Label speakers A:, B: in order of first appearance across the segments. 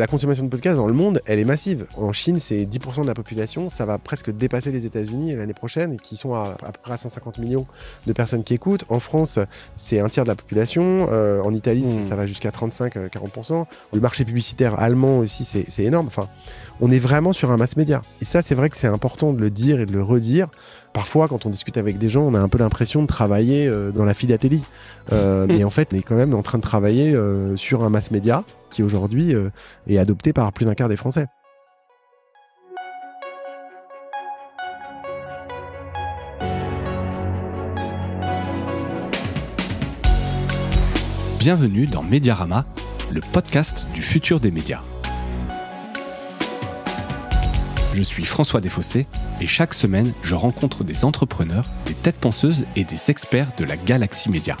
A: la consommation de podcasts dans le monde, elle est massive. En Chine, c'est 10% de la population, ça va presque dépasser les États-Unis l'année prochaine, qui sont à, peu près à 150 millions de personnes qui écoutent. En France, c'est un tiers de la population. Euh, en Italie, hmm. ça va jusqu'à 35-40%. Euh, le marché publicitaire allemand aussi, c'est énorme. Enfin, on est vraiment sur un mass média. Et ça, c'est vrai que c'est important de le dire et de le redire parfois, quand on discute avec des gens, on a un peu l'impression de travailler euh, dans la philatélie. Euh, mais en fait, on est quand même en train de travailler euh, sur un mass média qui aujourd'hui est adopté par plus d'un quart des Français.
B: Bienvenue dans Mediarama, le podcast du futur des médias. Je suis François Desfossés et chaque semaine, je rencontre des entrepreneurs, des têtes penseuses et des experts de la galaxie média.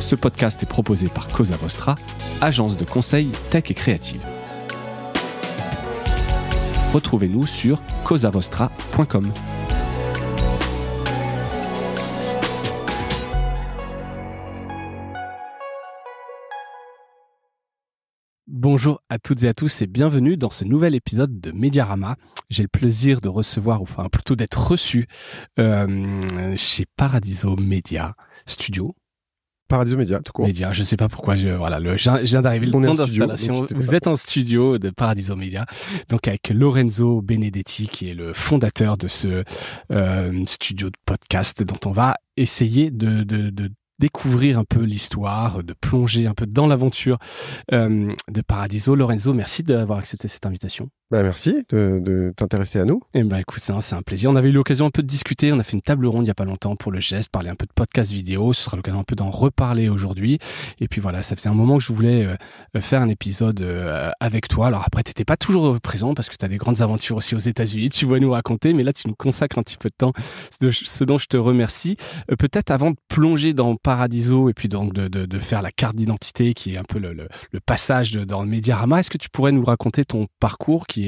B: Ce podcast est proposé par Cosa Vostra, agence de conseil tech et créative. Retrouvez-nous sur cosavostra.com. Bonjour à toutes et à tous et bienvenue dans ce nouvel épisode de Mediarama. J'ai le plaisir de recevoir, enfin plutôt d'être reçu euh, chez Paradiso Media Studio. Paradiso Media, tout court. Media, je sais pas pourquoi, je, voilà, je, viens d'arriver, le d'installation. Vous êtes en studio de Paradiso Media, donc avec Lorenzo Benedetti, qui est le fondateur de ce euh, studio de podcast dont on va essayer de découvrir un peu l'histoire, de plonger un peu dans l'aventure euh, de Paradiso. Lorenzo, merci d'avoir accepté cette invitation.
A: Ben merci de, de
B: t'intéresser à nous. Et eh ben écoute, c'est un plaisir. On avait eu l'occasion un peu de discuter. On a fait une table ronde il n'y a pas longtemps pour le geste, parler un peu de podcast vidéo. Ce sera l'occasion un peu d'en reparler aujourd'hui. Et puis voilà, ça faisait un moment que je voulais euh, euh, faire un épisode euh, avec toi. Alors après, t'étais pas toujours présent parce que tu as des grandes aventures aussi aux États-Unis. Tu vois nous raconter, mais là, tu nous consacres un petit peu de temps, ce dont je te remercie. Peut-être avant de plonger dans Paradiso et puis donc de, de, de faire la carte d'identité qui est un peu le, le, passage dans le Médiarama, est-ce que tu pourrais nous raconter ton parcours qui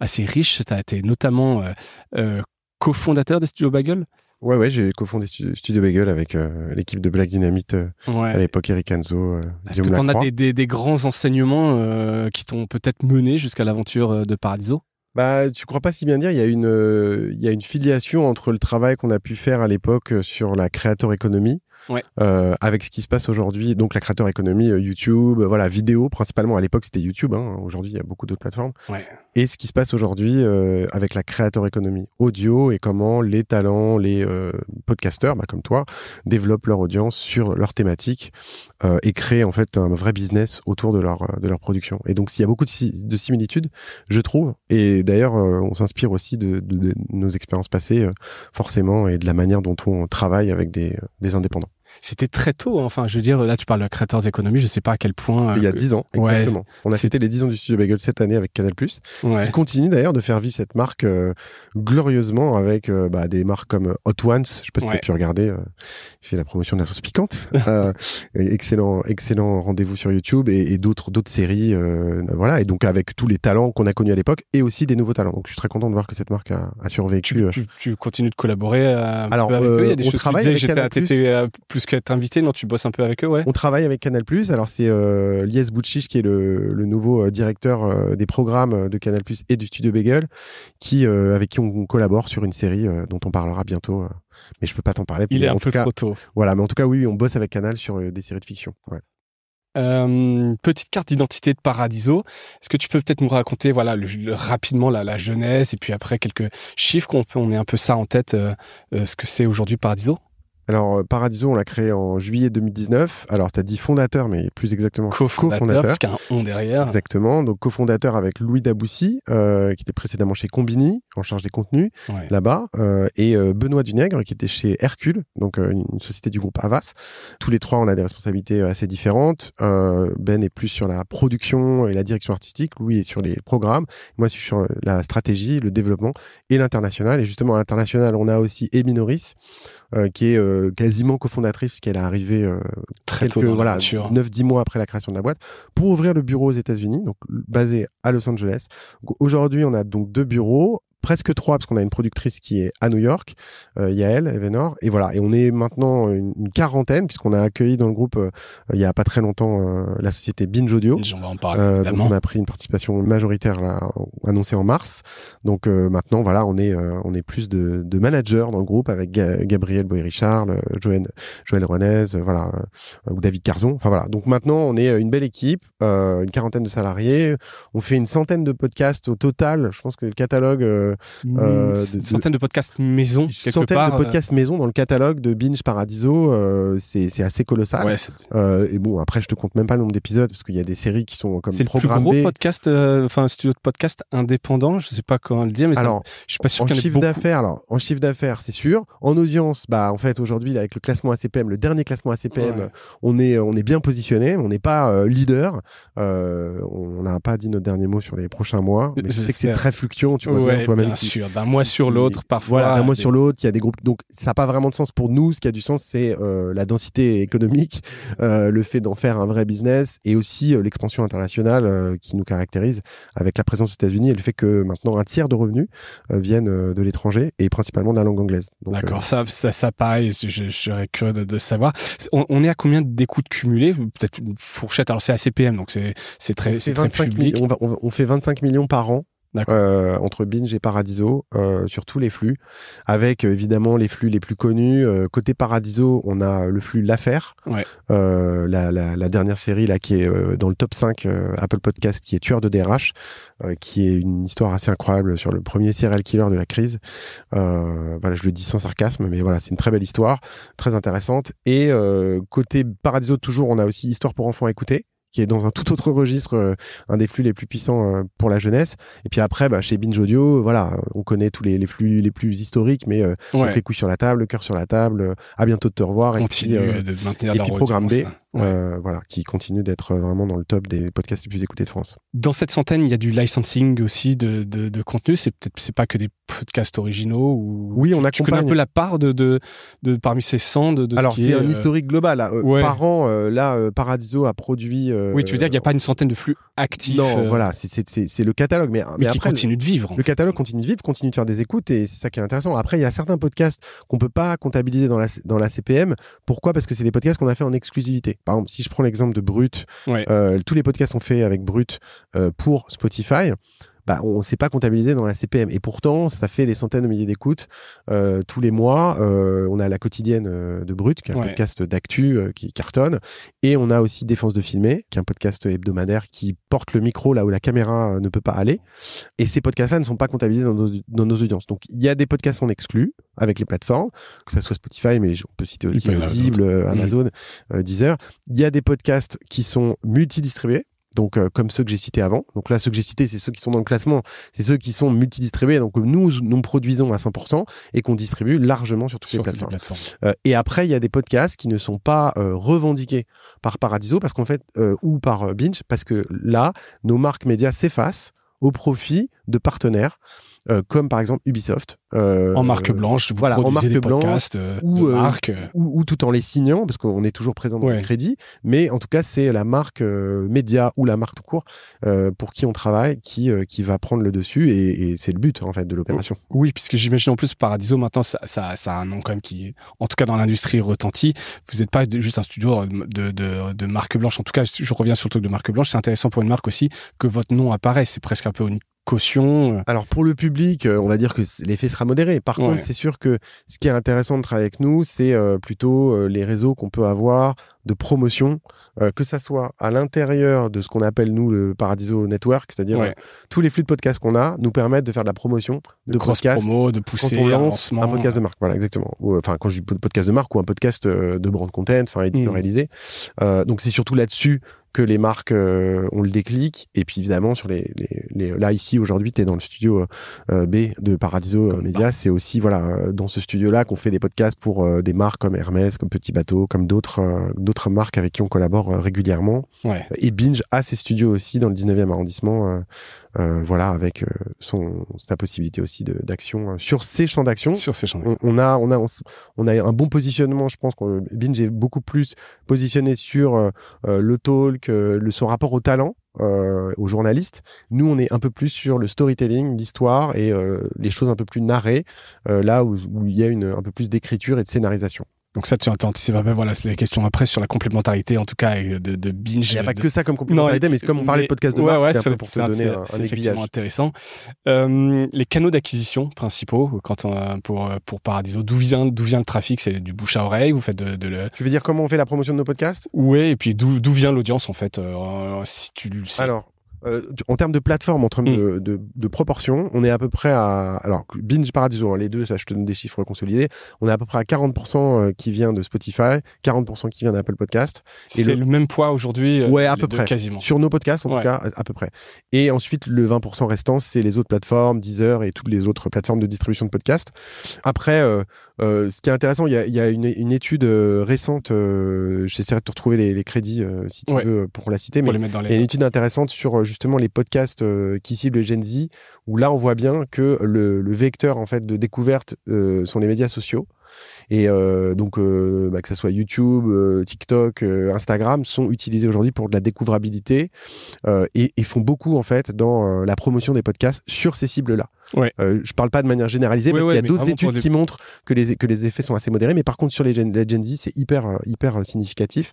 B: assez riche. Tu as été notamment euh, euh, cofondateur des studios Bagel. Ouais, ouais, j'ai cofondé Studio
A: Bagel avec euh, l'équipe de Black Dynamite à l'époque, Eric Anzo. Est-ce que en as
B: des, grands enseignements qui t'ont peut-être mené jusqu'à l'aventure de Paradiso bah, tu
A: crois pas si bien dire. Il y a une, il a une filiation entre le travail qu'on a pu faire à l'époque sur la créateur économie, avec ce qui se passe aujourd'hui. Donc la créateur économie, YouTube, voilà, vidéo principalement. À l'époque, c'était YouTube. Hein. aujourd'hui, il y a beaucoup d'autres plateformes et ce qui se passe aujourd'hui euh, avec la créateur économie audio et comment les talents, les euh, podcasteurs, bah, comme toi, développent leur audience sur leur thématique euh, et créent en fait un vrai business autour de leur, euh, de leur production. Et donc, s'il y a beaucoup de, similitudes, je trouve, et d'ailleurs, on s'inspire aussi de, nos expériences passées, forcément, et de la manière dont on travaille avec des indépendants.
B: C'était très tôt, hein. enfin, je veux dire, là, tu parles de Créateurs Economy, je sais pas à quel point. Euh, il y a dix
A: ans, exactement. On a fêté les dix ans du studio Bagel cette année avec Canal+. Ouais.
B: Qui continue d'ailleurs de faire vivre cette
A: marque euh, glorieusement avec euh, bah, des marques comme Hot Ones, je sais pas si tu as pu regarder, il fait la promotion de la sauce piquante. excellent excellent rendez-vous sur YouTube et, d'autres d'autres séries, voilà. Et donc avec tous les talents qu'on a connus à l'époque et aussi des nouveaux talents. Donc je suis très content de voir que cette marque a, a survécu. Tu,
B: tu, continues de collaborer un Alors, peu avec eux. Il y a des on travaille
A: Plus est-ce tu es invité, non, tu bosses un peu avec eux, ouais. On travaille avec Canal+. Alors c'est euh, Lies Bouchich qui est le, nouveau euh, directeur euh, des programmes euh, de Canal+ et du studio Beagle, qui avec qui on, collabore sur une série dont on parlera bientôt. mais je peux pas t'en parler. Il est un peu trop tôt. Voilà, mais en tout cas, oui, on bosse avec Canal sur des séries de fiction.
B: petite carte d'identité de Paradiso. Est-ce que tu peux peut-être nous raconter, voilà, rapidement la, jeunesse et puis après quelques chiffres qu'on on ait un peu ça en tête, ce que c'est aujourd'hui Paradiso
A: alors, euh, Paradiso, on l'a créé en juillet 2019. Alors, tu as dit fondateur, mais plus exactement cofondateur. Co-fondateur, parce qu'il y a un on derrière. Exactement. Donc, cofondateur avec Louis Daboussi, euh, qui était précédemment chez Combini, en charge des contenus, là-bas, euh, et Benoît Dunègre, qui était chez Hercule, donc une société du groupe Avas. Tous les trois, on a des responsabilités assez différentes. ben est plus sur la production et la direction artistique. Louis est sur les programmes. Moi, je suis sur la stratégie, le développement et l'international. Et justement, à l'international, on a aussi Norris, euh, qui est euh, quasiment cofondatrice puisqu'elle est arrivée euh, très quelques, voilà, 9-10 mois après la création de la boîte, pour ouvrir le bureau aux États-Unis, donc basé à Los Angeles. Aujourd'hui, on a donc deux bureaux, presque trois, parce qu'on a une productrice qui est à New York, euh, Yael Evenor. Et voilà, et on est maintenant une, quarantaine, puisqu'on a accueilli dans le groupe, euh, il y a pas très longtemps, euh, la société Binge Audio. on, en parler, euh, on a pris une participation majoritaire là, annoncée en mars. Donc maintenant, voilà, on est, on est plus de, managers dans le groupe, avec Gabriel Boy-Richard, Joël, Joël voilà, ou David Carzon. Enfin voilà, donc maintenant, on est une belle équipe, une quarantaine de salariés. On fait une centaine de podcasts au total. Je pense que le catalogue Mmh. Euh, une
B: de, podcasts maison. centaines de euh. podcasts
A: maison dans le catalogue de Binge Paradiso. Euh, c'est assez colossal. et bon, après, je te compte même pas le nombre d'épisodes parce qu'il y a des séries qui sont comme programmées. C'est le plus gros
B: podcast, enfin, studio de podcast indépendant. Je sais pas comment le dire,
A: mais je suis pas sûr qu'un en chiffre d'affaires. Alors, en chiffre d'affaires, c'est sûr. En audience, bah, en fait, aujourd'hui, avec le classement ACPM, le dernier classement ACPM, on est, on est bien positionné. On n'est pas leader. on n'a pas dit notre dernier mot sur les prochains mois. Mais je, sais que c'est très fluctuant. Tu vois toi-même Bien bah, sûr, d'un mois sur l'autre, parfois. d'un mois sur l'autre, il y a des groupes. Donc, ça n'a pas vraiment de sens pour nous. Ce qui a du sens, c'est euh, la densité économique, euh, le fait d'en faire un vrai business et aussi euh, l'expansion internationale qui nous caractérise avec la présence aux États-Unis et le fait que maintenant un tiers de revenus viennent de l'étranger et principalement de la langue anglaise.
B: D'accord, ça, ça, ça, pareil, je, je serais curieux de, de savoir. On, est à combien d'écoutes cumulées Peut-être une fourchette. Alors, c'est ACPM, donc c'est très, très public.
A: On, on fait 25 millions par an euh, entre Binge et Paradiso euh, sur tous les flux, avec évidemment les flux les plus connus. Euh, côté Paradiso, on a le flux L'affaire, la, dernière série là qui est dans le top 5 Apple Podcast, qui est Tueur de DRH, qui est une histoire assez incroyable sur le premier serial killer de la crise. voilà, je le dis sans sarcasme, mais voilà, c'est une très belle histoire, très intéressante. Et côté Paradiso, toujours, on a aussi Histoire pour enfants à écouter qui est dans un tout autre registre, euh, un des flux les plus puissants euh, pour la jeunesse. Et puis après, bah, chez Binge Audio, euh, voilà, on connaît tous les, flux les plus historiques, mais euh, les couilles sur la table, le cœur sur la table, à bientôt de te revoir. et puis, de et Programme B, hein. voilà, qui continue d'être vraiment dans le top des podcasts les plus écoutés de France.
B: Dans cette centaine, il y a du licensing aussi de, de, contenu. C'est peut-être c'est pas que des podcasts originaux ou. Oui, on a Tu connais un peu la part de, de, parmi ces 100 de. Alors c'est un historique global. Hein, par an, là, Paradiso a produit euh, oui, tu veux dire qu'il n'y a pas
A: une centaine de flux
B: actifs. Non, euh, voilà,
A: c'est le catalogue. Mais, qui continue de vivre. Le, catalogue continue de vivre, continue de faire des écoutes et c'est ça qui est intéressant. Après, il y a certains podcasts qu'on ne peut pas comptabiliser dans la, CPM. Pourquoi Parce que c'est des podcasts qu'on a fait en exclusivité. Par exemple, si je prends l'exemple de Brut, euh, tous les podcasts sont faits avec Brut pour Spotify. Bah, on ne s'est pas comptabilisé dans la CPM. Et pourtant, ça fait des centaines de milliers d'écoutes euh, tous les mois. Euh, on a la quotidienne euh, de Brut, qui est un podcast d'actu qui cartonne. Et on a aussi Défense de filmer, qui est un podcast hebdomadaire qui porte le micro là où la caméra ne peut pas aller. Et ces podcasts-là ne sont pas comptabilisés dans nos, audiences. Donc, il y a des podcasts en exclus avec les plateformes, que ça soit Spotify, mais on peut citer aussi Audible, mm. Amazon, Deezer. Il y a des podcasts qui sont multidistribués donc euh, comme ceux que j'ai cités avant. Donc là, ceux que j'ai cités, c'est ceux qui sont dans le classement, c'est ceux qui sont multidistribués, donc euh, nous, nous produisons à 100% et qu'on distribue largement sur toutes les plateformes. Euh, et après, il y a des podcasts qui ne sont pas revendiqués par Paradiso parce qu'en fait, ou par Binge, parce que là, nos marques médias s'effacent au profit de partenaires euh, comme par exemple Ubisoft. Euh, en marque blanche, voilà, en marque blanche, euh, ou, euh, marque. Ou, tout en les signant, parce qu'on est toujours présent dans les le crédit. Mais en tout cas, c'est la marque média ou la marque tout court pour qui on travaille qui, qui va prendre le dessus et, c'est le but en fait de
B: l'opération. Oh, oui, puisque j'imagine en plus Paradiso maintenant, ça, ça, ça, a un nom quand même qui, en tout cas dans l'industrie, retentit. Vous n'êtes pas juste un studio de, de, de marque blanche. En tout cas, je reviens sur le truc de marque blanche. C'est intéressant pour une marque aussi que votre nom apparaisse. C'est presque un peu une caution euh. Alors pour le public,
A: euh, on va dire que l'effet sera modéré. Par contre, c'est sûr que ce qui est intéressant de travailler avec nous, c'est euh, plutôt les réseaux qu'on peut avoir de promotion, que ça soit à l'intérieur de ce qu'on appelle nous le Paradiso Network, c'est-à-dire tous les flux de podcasts qu'on a nous permettent de faire de la promotion
B: de, cross de
A: pousser quand on lance un podcast de marque. Voilà, exactement. Enfin, quand je dis podcast de marque ou un podcast de brand content, enfin éditorialisé. Mmh. donc c'est surtout là-dessus que les marques euh, on le déclic. Et puis évidemment, sur les, les, là ici aujourd'hui, tu es dans le studio euh, euh, B de Paradiso Media. C'est aussi voilà dans ce studio-là qu'on fait des podcasts pour des marques comme Hermès, comme Petit Bateau, comme d'autres d'autres marques avec qui on collabore régulièrement. Et Binge a ses studios aussi dans le 19e arrondissement euh, voilà, avec euh, son sa possibilité aussi d'action hein, sur ses champs d'action. Sur ses champs. On, a on a on a un bon positionnement, je pense. qu'on Binge est beaucoup plus positionné sur euh, le talk, le, son rapport au talent. aux journalistes. Nous, on est un peu plus sur le storytelling, l'histoire et les choses un peu plus narrées, là où, où, il y a une, un peu plus d'écriture et de scénarisation.
B: Donc ça, tu anticipes pas. Voilà, c'est la question après sur la complémentarité, en tout cas, de, de binge. Ah, il n'y a pas que ça comme complémentarité, mais comme on parlait de podcast de marque, ouais, c'est pour te donner un, effectivement intéressant. Euh, les canaux d'acquisition principaux, quand pour, pour Paradiso, d'où vient, d'où vient le trafic C'est du bouche à oreille Vous faites de, le... Tu veux dire comment on fait la promotion de nos podcasts Oui, et puis d'où, d'où vient l'audience, en fait euh, si
A: tu, le sais euh, en termes de plateforme, en termes mm. de, de, de, proportion, on est à peu près à. Alors, Binge Paradiso, hein, les deux, ça, je te donne des chiffres consolidés. On est à peu près à 40% euh, qui vient de Spotify, 40% qui vient d'Apple Podcast. C'est le... même
B: poids aujourd'hui.
A: Euh, ouais, à peu près. Quasiment. Sur nos podcasts, en tout cas, à, peu près. Et ensuite, le 20% restant, c'est les autres plateformes, Deezer et toutes les autres plateformes de distribution de podcasts. Après, euh, ce qui est intéressant, il y a, y a, une, une étude récente, j'essaierai de te retrouver les, les crédits si tu veux pour la citer, mais il y a une étude intéressante sur justement les podcasts euh, qui ciblent les Gen Z, où là on voit bien que le, vecteur en fait de découverte euh, sont les médias sociaux. Et euh, donc, bah, que ce soit YouTube, TikTok, Instagram, sont utilisés aujourd'hui pour de la découvrabilité et, font beaucoup en fait dans la promotion des podcasts sur ces cibles-là. Je ne parle pas de manière généralisée parce qu'il y a d'autres études qui montrent que les, que les effets sont assez modérés, mais par contre sur les Gen, les Z, c'est hyper, hyper significatif.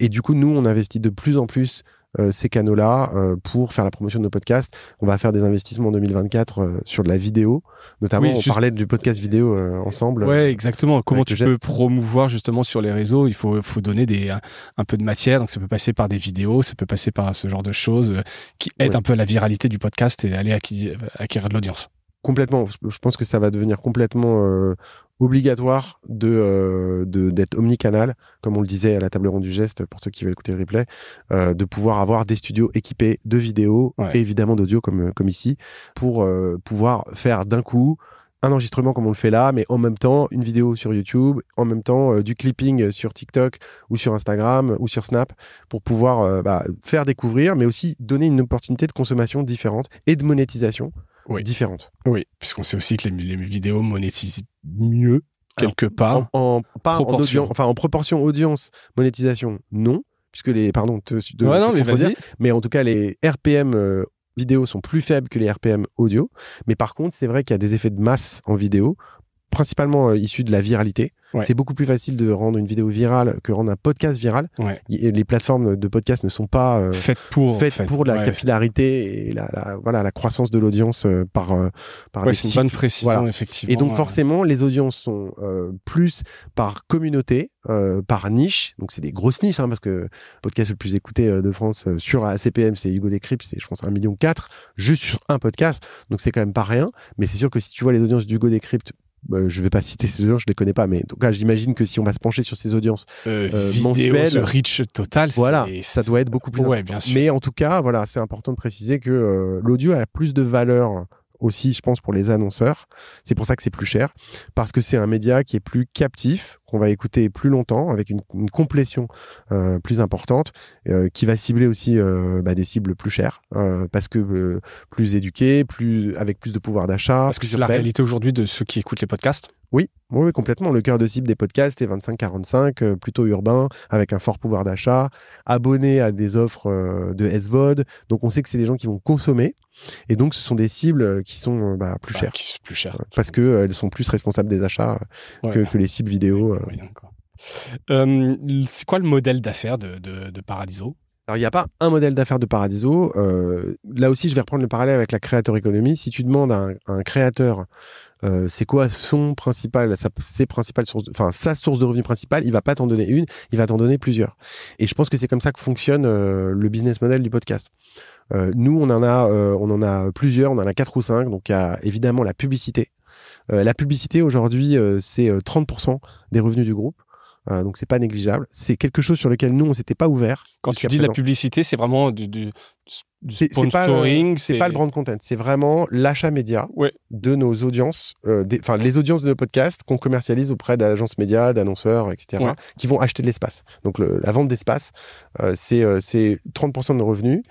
A: et du coup, nous, on investit de plus en plus euh, ces canaux-là euh, pour faire la promotion de nos podcasts. On va faire des investissements en 2024 euh, sur de la vidéo, notamment. on parlait du podcast vidéo ensemble. Ouais, exactement.
B: Comment tu peux promouvoir justement sur les réseaux Il faut, faut donner des, un peu de matière. Donc ça peut passer par des vidéos, ça peut passer par ce genre de choses qui aident un peu la viralité du podcast et aller acquérir de l'audience
A: complètement. Je pense que ça va devenir complètement obligatoire de euh, d'être omnicanal, comme on le disait à la table ronde du geste pour ceux qui veulent écouter le replay, euh, de pouvoir avoir des studios équipés de vidéos et évidemment d'audio comme euh, comme ici pour euh, pouvoir faire d'un coup un enregistrement comme on le fait là, mais en même temps une vidéo sur YouTube, en même temps du clipping sur TikTok ou sur Instagram ou sur Snap pour pouvoir bah, faire découvrir, mais aussi donner une opportunité de consommation différente et de monétisation différente.
B: Oui, puisqu'on sait aussi que les, les vidéos monétisent mieux quelque part en, enfin,
A: en proportion audience monétisation non puisque les pardon te, mais, mais en tout cas les RPM euh, vidéo sont plus faibles que les RPM audio mais par contre c'est vrai qu'il y a des effets de masse en vidéo principalement euh, issu de la viralité. C'est beaucoup plus facile de rendre une vidéo virale que rendre un podcast viral. les plateformes de podcast ne sont pas euh, faites pour, pour la capillarité et la, voilà, la croissance de l'audience euh, par, euh, par des c'est une bonne précision, effectivement. Et donc, forcément, les audiences sont plus par communauté, par niche. Donc, c'est des grosses niches, hein, parce que le podcast le plus écouté de France sur ACPM, c'est Hugo Décrypte, c'est, je pense, 1,4 million, juste sur un podcast. Donc, c'est quand même pas rien. Mais c'est sûr que si tu vois les audiences d'Hugo Décrypte je bah, je vais pas citer ces audiences, je les connais pas, mais en tout cas, j'imagine que si on va se pencher sur ces audiences euh, euh, mensuelles, total, voilà, ça doit être beaucoup plus. Mais en tout cas, voilà, c'est important de préciser que euh, l'audio a plus de valeur aussi, je pense, pour les annonceurs. C'est pour ça que c'est plus cher, parce que c'est un média qui est plus captif, qu'on va écouter plus longtemps, avec une, une complétion euh, plus importante, euh, qui va cibler aussi euh, bah, des cibles plus chères, parce que plus éduquées, plus, avec plus de pouvoir d'achat. Parce que c'est la réalité aujourd'hui de ceux qui écoutent les podcasts. Oui, oui, complètement. Le cœur de cible des podcasts est 25-45, euh, plutôt urbain, avec un fort pouvoir d'achat, abonné à des offres euh, de SVOD. Donc, on sait que c'est des gens qui vont consommer. Et donc, ce sont des cibles euh, bah, bah, qui sont plus chères. Qui plus chères. Parce qu'elles sont plus responsables des achats que, les cibles vidéo.
B: c'est quoi le modèle d'affaires de, Paradiso alors, il n'y a pas un modèle d'affaires
A: de Paradiso. là aussi, je vais reprendre le parallèle avec la créateur économie. Si tu demandes à un créateur euh, c'est quoi son principal, sa, ses principales sources, enfin sa source de revenus principale, il va pas t'en donner une, il va t'en donner plusieurs. Et je pense que c'est comme ça que fonctionne euh, le business model du podcast. Euh, nous, on en a, on en a plusieurs, on en a quatre ou cinq. Donc, il y a évidemment la publicité. la publicité aujourd'hui, c'est 30% des revenus du groupe. Euh, donc c'est pas négligeable. C'est quelque chose sur lequel nous on s'était pas ouvert. Quand tu dis de la
B: publicité, c'est vraiment du, du,
A: du sponsoring. Euh, c'est pas, le brand content. C'est vraiment l'achat média de nos audiences, euh, enfin les audiences de nos podcasts qu'on commercialise auprès d'agences médias, d'annonceurs, etc. qui vont acheter de l'espace. Donc le, la vente d'espace, euh, c'est 30% de nos revenus.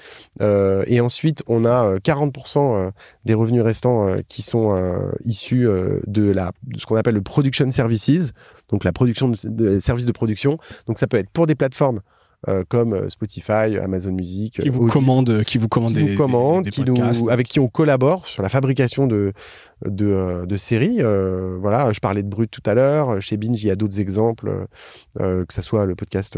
A: et ensuite on a 40% des revenus restants qui sont issus de la de ce qu'on appelle le production services donc la production de, services de production. Donc ça peut être pour des plateformes euh, comme euh, Spotify, Amazon Music, qui vous commande euh, qui vous commandent, qui, vous qui avec qui on collabore sur la fabrication de de, euh, de séries. Euh, voilà, je parlais de Brut tout à l'heure. Chez Binge, il y a d'autres exemples, euh, euh, que ça soit le podcast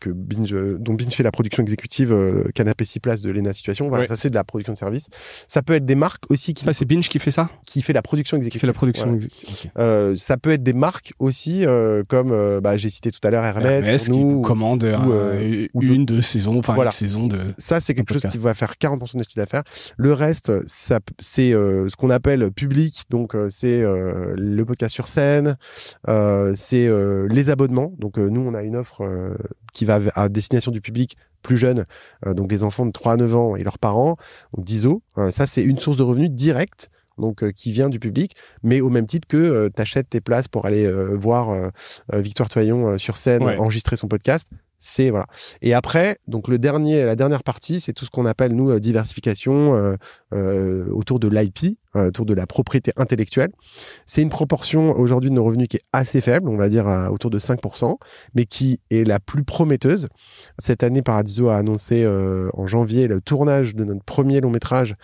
A: que Binge, dont Binge fait la production exécutive, Canapé 6 place de Lena Situation. Voilà, ça c'est de la production de service. Ça peut être des marques aussi qui. Ça ah, c'est Binge qui fait ça Qui fait la production exécutive. fait la production exécutive. ça peut être des marques aussi, comme bah, j'ai cité tout à l'heure Hermès, Hermès qui commande
B: ou, une, deux, saisons, enfin une saison de. Ça c'est
A: quelque chose qui va faire 40% de son chiffre d'affaires. Le reste, c'est ce qu'on appelle public donc euh, c'est euh, le podcast sur scène, euh, c'est les abonnements. Donc nous, on a une offre qui va à destination du public plus jeune. donc des enfants de 3 à 9 ans et leurs parents, donc diso. ça, c'est une source de revenus directe. Donc, qui vient du public, mais au même titre que tu achètes tes places pour aller voir Victoire Toyon sur scène enregistrer son podcast, c'est voilà. Et après, donc le dernier, la dernière partie, c'est tout ce qu'on appelle nous euh, diversification euh, euh, autour de l'IP, autour de la propriété intellectuelle. C'est une proportion aujourd'hui de nos revenus qui est assez faible, on va dire autour de 5%, mais qui est la plus prometteuse. Cette année, Paradiso a annoncé en janvier le tournage de notre premier long métrage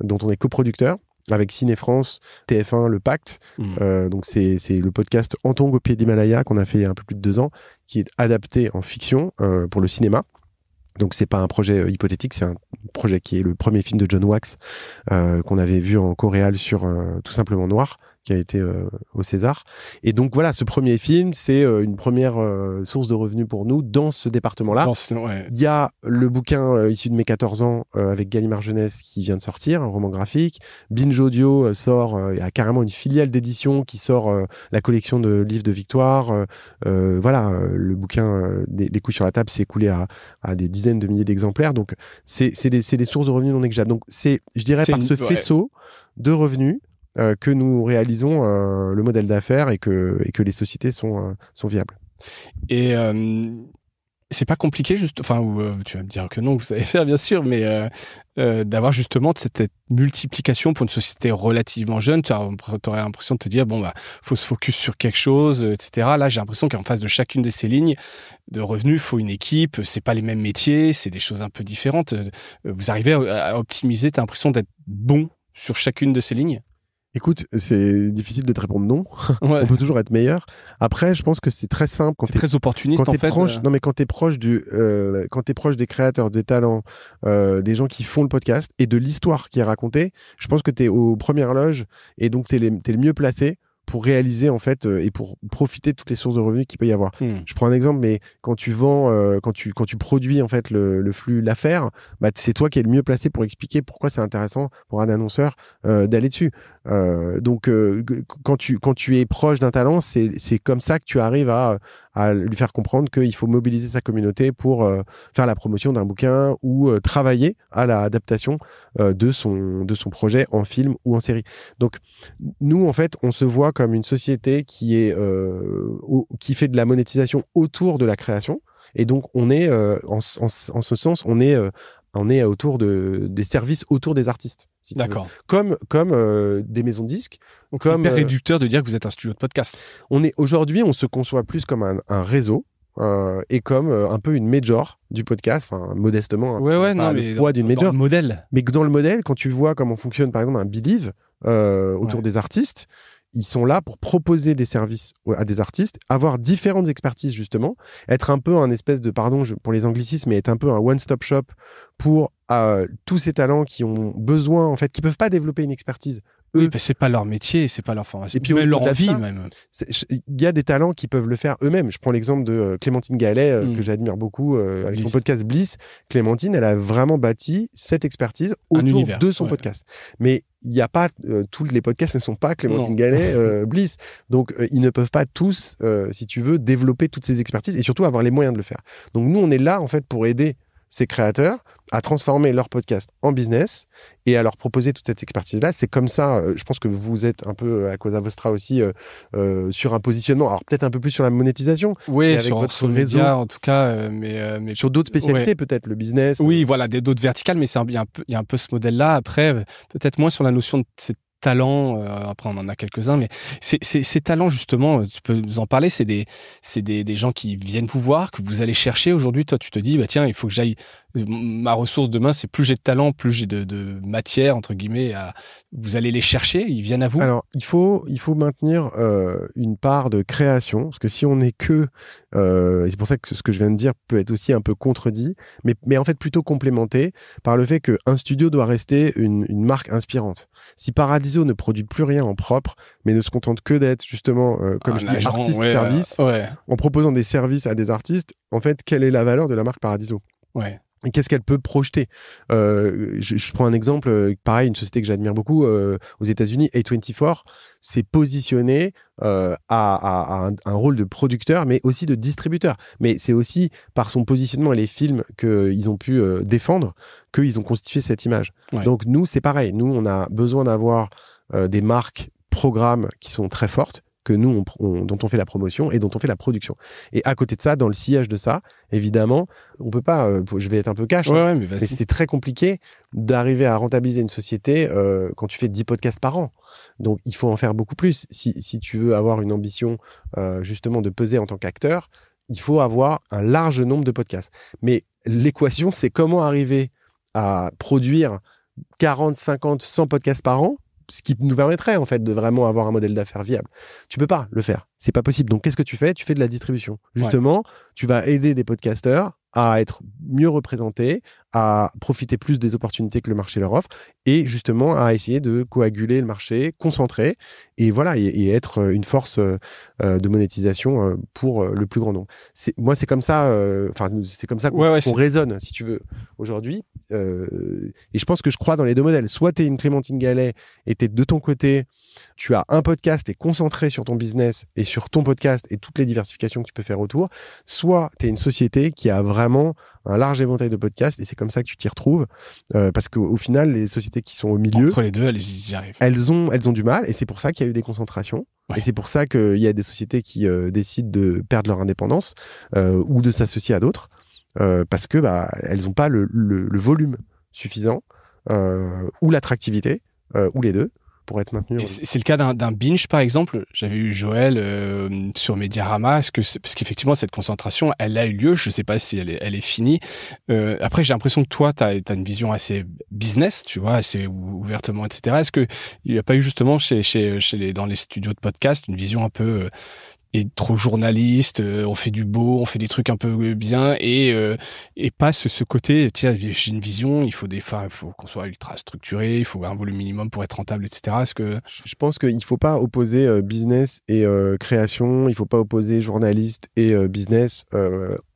A: dont on est coproducteur avec Ciné France, TF1, Le Pacte. Hmm. Euh, donc c'est le podcast tombe au pied d'Himalaya » qu'on a fait il y a un peu plus de deux ans, qui est adapté en fiction euh, pour le cinéma. Donc c'est pas un projet euh, hypothétique, c'est un projet qui est le premier film de John Wax qu'on avait vu en coréal sur tout simplement noir, qui a été euh, au César. Et donc voilà, ce premier film, c'est euh, une première euh, source de revenus pour nous dans ce département-là. Il y a le bouquin issu de mes 14 ans avec Gallimard Jeunesse qui vient de sortir, un roman graphique. Binge Audio sort, il y a carrément une filiale d'édition qui sort la collection de livres de Victoire. voilà, le bouquin des, couilles coups sur la table s'est écoulé à, des dizaines de milliers d'exemplaires. Donc c'est des, des, sources de revenus non négligeables. Donc c'est, je dirais, par ce faisceau de revenus euh, que nous réalisons euh, le modèle d'affaires et que, que les sociétés sont, euh, sont viables.
B: Et c'est pas compliqué, juste, enfin, tu vas me dire que non, vous savez faire, bien sûr, mais d'avoir justement cette multiplication pour une société relativement jeune. Tu aurais l'impression de te dire, bon, bah, faut se focus sur quelque chose, etc. Là, j'ai l'impression qu'en face de chacune de ces lignes de revenus, faut une équipe, c'est pas les mêmes métiers, c'est des choses un peu différentes. Vous arrivez à optimiser, tu as l'impression d'être bon sur chacune de ces lignes Écoute,
A: c'est difficile de te répondre non. On peut toujours être meilleur. Après, je pense que c'est très simple. Quand c'est très
B: opportuniste quand en fait, Proche, euh. Non, mais
A: quand tu es proche du, euh, quand proche des créateurs, des talents, euh, des gens qui font le podcast et de l'histoire qui est racontée, je pense que tu es aux premières loges et donc tu es, le mieux placé pour réaliser en fait euh, et pour profiter de toutes les sources de revenus qu'il peut y avoir. Hmm. Je prends un exemple, mais quand tu vends, euh, quand tu quand tu produis en fait le, le flux l'affaire, bah, c'est toi qui es le mieux placé pour expliquer pourquoi c'est intéressant pour un annonceur euh, d'aller dessus. donc quand tu quand tu es proche d'un talent, c'est comme ça que tu arrives à à lui faire comprendre qu'il faut mobiliser sa communauté pour euh, faire la promotion d'un bouquin ou euh, travailler à l'adaptation euh, de, son, de son projet en film ou en série. Donc, nous, en fait, on se voit comme une société qui, est, qui fait de la monétisation autour de la création. Et donc, on est, en, ce sens, on est on est autour de, des services autour des artistes. D'accord. Comme, comme euh, des maisons de disques. Donc comme hyper euh, réducteur de dire que vous êtes un studio de podcast. On est aujourd'hui, on se conçoit plus comme un, réseau. Euh, et comme un peu une major du podcast, modestement, hein. ouais, ouais, le poids d'une major. Dans le modèle. Mais dans le modèle, quand tu vois comment fonctionne par exemple un Believe autour des artistes, ils sont là pour proposer des services à des artistes, avoir différentes expertises justement, être un peu un espèce de, pardon pour les anglicismes, mais être un peu un one-stop shop pour euh, tous ces talents qui ont besoin, en fait, qui peuvent pas développer une expertise oui, c'est pas leur métier,
B: c'est pas leur formation, et puis, leur vie même.
A: Il y a des talents qui peuvent le faire eux-mêmes. Je prends l'exemple de euh, Clémentine Gallet euh, que mm. j'admire beaucoup euh, avec son podcast Bliss. Clémentine, elle a vraiment bâti cette expertise autour de son podcast. Mais il n'y a pas tous les podcasts ne sont pas Clémentine Gallet Bliss. Donc ils ne peuvent pas tous, si tu veux, développer toutes ces expertises et surtout avoir les moyens de le faire. Donc nous, on est là en fait pour aider ces créateurs à transformer leur podcast en business et à leur proposer toute cette expertise-là. C'est comme ça, euh, je pense que vous êtes un peu euh, à cause Vostra aussi euh, sur un positionnement, alors peut-être un peu plus sur la monétisation. Oui, sur votre réseau. en
B: tout cas. mais, sur d'autres spécialités, peut-être le business. Oui, voilà, d'autres verticales, mais il y, a un peu ce modèle-là. Après, peut-être moins sur la notion de cette talents, euh, après on en a quelques-uns, mais ces, c'est ces, talents justement, euh, tu peux nous en parler, c'est des, des, des gens qui viennent vous voir, que vous allez chercher. Aujourd'hui, toi, tu te dis, bah, tiens, il faut que j'aille ma ressource demain, c'est plus j'ai de talent, plus j'ai de, matière, entre guillemets, à... vous allez les chercher, ils viennent à vous Alors,
A: il faut, il faut maintenir euh, une part de création, parce que si on n'est que, euh, c'est pour ça que ce que je viens de dire peut être aussi un peu contredit, mais, mais en fait plutôt complémenté par le fait qu'un studio doit rester une, marque inspirante. Si Paradiso ne produit plus rien en propre, mais ne se contente que d'être justement, euh, comme je dis, artiste-service, en proposant des services à des artistes, en fait, quelle est la valeur de la marque Paradiso qu'est-ce qu'elle peut projeter euh, je, prends un exemple, euh, pareil, une société que j'admire beaucoup euh, aux États-Unis, A24, s'est positionnée à, un, rôle de producteur, mais aussi de distributeur. Mais c'est aussi par son positionnement et les films qu'ils ont pu défendre qu'ils ont constitué cette image. Donc nous, c'est pareil. Nous, on a besoin d'avoir des marques, programmes qui sont très fortes, que nous, on, dont on fait la promotion et dont on fait la production. Et à côté de ça, dans le sillage de ça, évidemment, on peut pas, euh, je vais être un peu cash, hein, mais, c'est très compliqué d'arriver à rentabiliser une société euh, quand tu fais 10 podcasts par an. Donc, il faut en faire beaucoup plus. Si, si tu veux avoir une ambition, euh, justement, de peser en tant qu'acteur, il faut avoir un large nombre de podcasts. Mais l'équation, c'est comment arriver à produire 40, 50, 100 podcasts par an ce qui nous permettrait en fait de vraiment avoir un modèle d'affaires viable. Tu peux pas le faire, c'est pas possible. Donc qu'est-ce que tu fais Tu fais de la distribution. Justement, tu vas aider des podcasteurs à être mieux représentés, à profiter plus des opportunités que le marché leur offre et justement à essayer de coaguler le marché, concentrer et voilà et, être euh, une force euh, euh, de monétisation pour le plus grand nombre. Moi, c'est comme ça, enfin c'est comme ça qu'on raisonne, si tu veux, aujourd'hui. et je pense que je crois dans les deux modèles. Soit tu es une Clémentine Gallet et tu es de ton côté, tu as un podcast, et concentré sur ton business et sur ton podcast et toutes les diversifications que tu peux faire autour. Soit tu es une société qui a vraiment un large éventail de podcasts et c'est comme ça que tu t'y retrouves euh, parce qu'au final les sociétés qui sont au milieu entre les deux elles y arrivent elles ont elles ont du mal et c'est pour ça qu'il y a eu des concentrations et c'est pour ça qu'il y a des sociétés qui euh, décident de perdre leur indépendance euh, ou de s'associer à d'autres parce que bah elles n'ont pas le, volume
B: suffisant ou l'attractivité ou les deux pour être maintenu. C'est le cas d'un binge, par exemple. J'avais eu Joël euh, sur Mediarama, que parce qu'effectivement, cette concentration, elle a eu lieu. Je ne sais pas si elle est, elle est finie. Euh, après, j'ai l'impression que toi, tu as, une vision assez business, tu vois, assez ouvertement, etc. Est-ce qu'il n'y a pas eu justement chez, chez, chez les, dans les studios de podcast une vision un peu euh, trop journaliste, euh, on fait du beau, on fait des trucs un peu bien et euh, et pas ce côté tiens j'ai une vision, il faut des il faut qu'on soit ultra structuré, il faut un volume minimum pour être rentable, etc. Est-ce que je pense qu'il
A: faut pas opposer euh, business et création, il faut pas opposer journaliste et business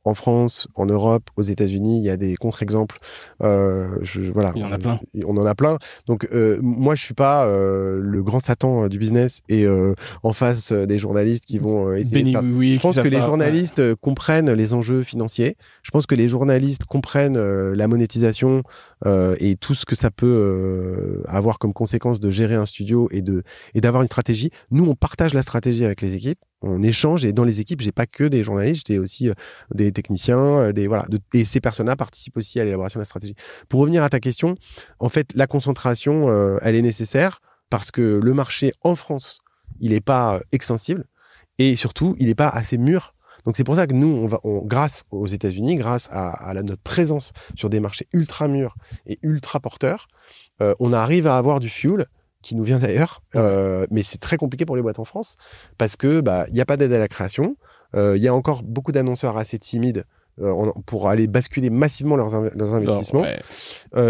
A: en France, en Europe, aux États-Unis, il y a des contre-exemples. Euh, je, voilà, il y en a plein. On, en a plein. Donc euh, moi, je suis pas euh, le grand Satan euh, du business et euh, en face des journalistes qui vont essayer. oui, je pense que les journalistes comprennent les enjeux financiers. Je pense que les journalistes comprennent la monétisation, euh, et tout ce que ça peut euh, avoir comme conséquence de gérer un studio et de et d'avoir une stratégie. Nous, on partage la stratégie avec les équipes, on échange et dans les équipes, j'ai pas que des journalistes, j'ai aussi euh, des techniciens, des voilà, et ces personnes-là participent aussi à l'élaboration de la stratégie. Pour revenir à ta question, en fait, la concentration, elle est nécessaire parce que le marché en France, il n'est pas extensible et surtout, il n'est pas assez mûr donc c'est pour ça que nous, grâce aux États-Unis, grâce à, notre présence sur des marchés ultra mûrs et ultra porteurs, euh, on arrive à avoir du fuel qui nous vient d'ailleurs, euh, mais c'est très compliqué pour les boîtes en France parce que bah, il n'y a pas d'aide à la création, euh, il y a encore beaucoup d'annonceurs assez timides pour aller basculer massivement leurs, investissements.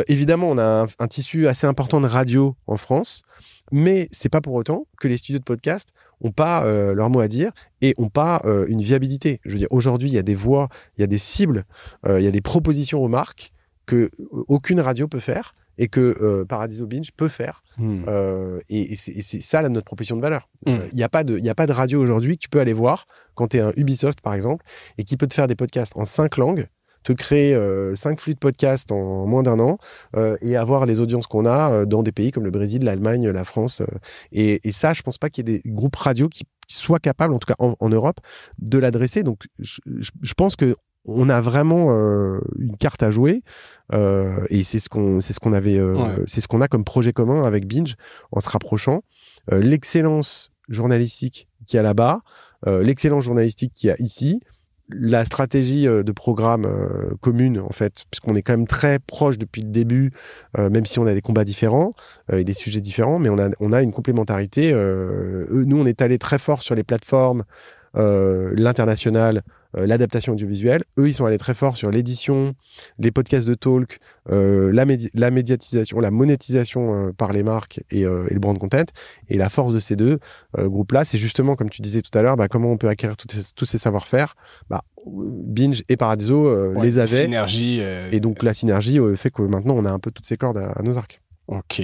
A: évidemment, on a un, un, tissu assez important de radio en France, mais c'est pas pour autant que les studios de podcast n'ont pas euh, leur mot à dire et ont pas euh, une viabilité. Je veux dire, aujourd'hui, il y a des voix, il y a des cibles, euh, il y a des propositions aux marques que aucune radio peut faire et que Paradiso Binge peut faire. Hmm. et, c'est ça notre proposition de valeur. Hmm. Il n'y a, y a pas de radio aujourd'hui que tu peux aller voir quand tu es un Ubisoft, par exemple, et qui peut te faire des podcasts en cinq langues te créer euh, cinq flux de podcasts en moins d'un an euh, et avoir les audiences qu'on a euh, dans des pays comme le Brésil, l'Allemagne, la France. Euh, et, et, ça, je pense pas qu'il y ait des groupes radio qui soient capables, en tout cas en, en Europe, de l'adresser. Donc, je, pense que on a vraiment une carte à jouer et c'est ce qu'on c'est ce qu'on avait c'est ce qu'on a comme projet commun avec Binge en se rapprochant l'excellence journalistique qu'il y a là-bas l'excellence journalistique qu'il y a ici la stratégie euh, de programme euh, commune, en fait, puisqu'on est quand même très proche depuis le début, euh, même si on a des combats différents et des sujets différents, mais on a, on a une complémentarité. nous, on est allé très fort sur les plateformes, l'international, euh, l'adaptation audiovisuelle. Eux, ils sont allés très fort sur l'édition, les podcasts de talk, euh, la, la, médiatisation, la monétisation euh, par les marques et, et, le brand content. Et la force de ces deux groupes-là, c'est justement, comme tu disais tout à l'heure, bah, comment on peut acquérir tous ces savoir-faire. Bah, Binge et Paradiso les avaient. et donc la synergie fait que maintenant, on a un
B: peu toutes ces cordes à, nos arcs. Ok.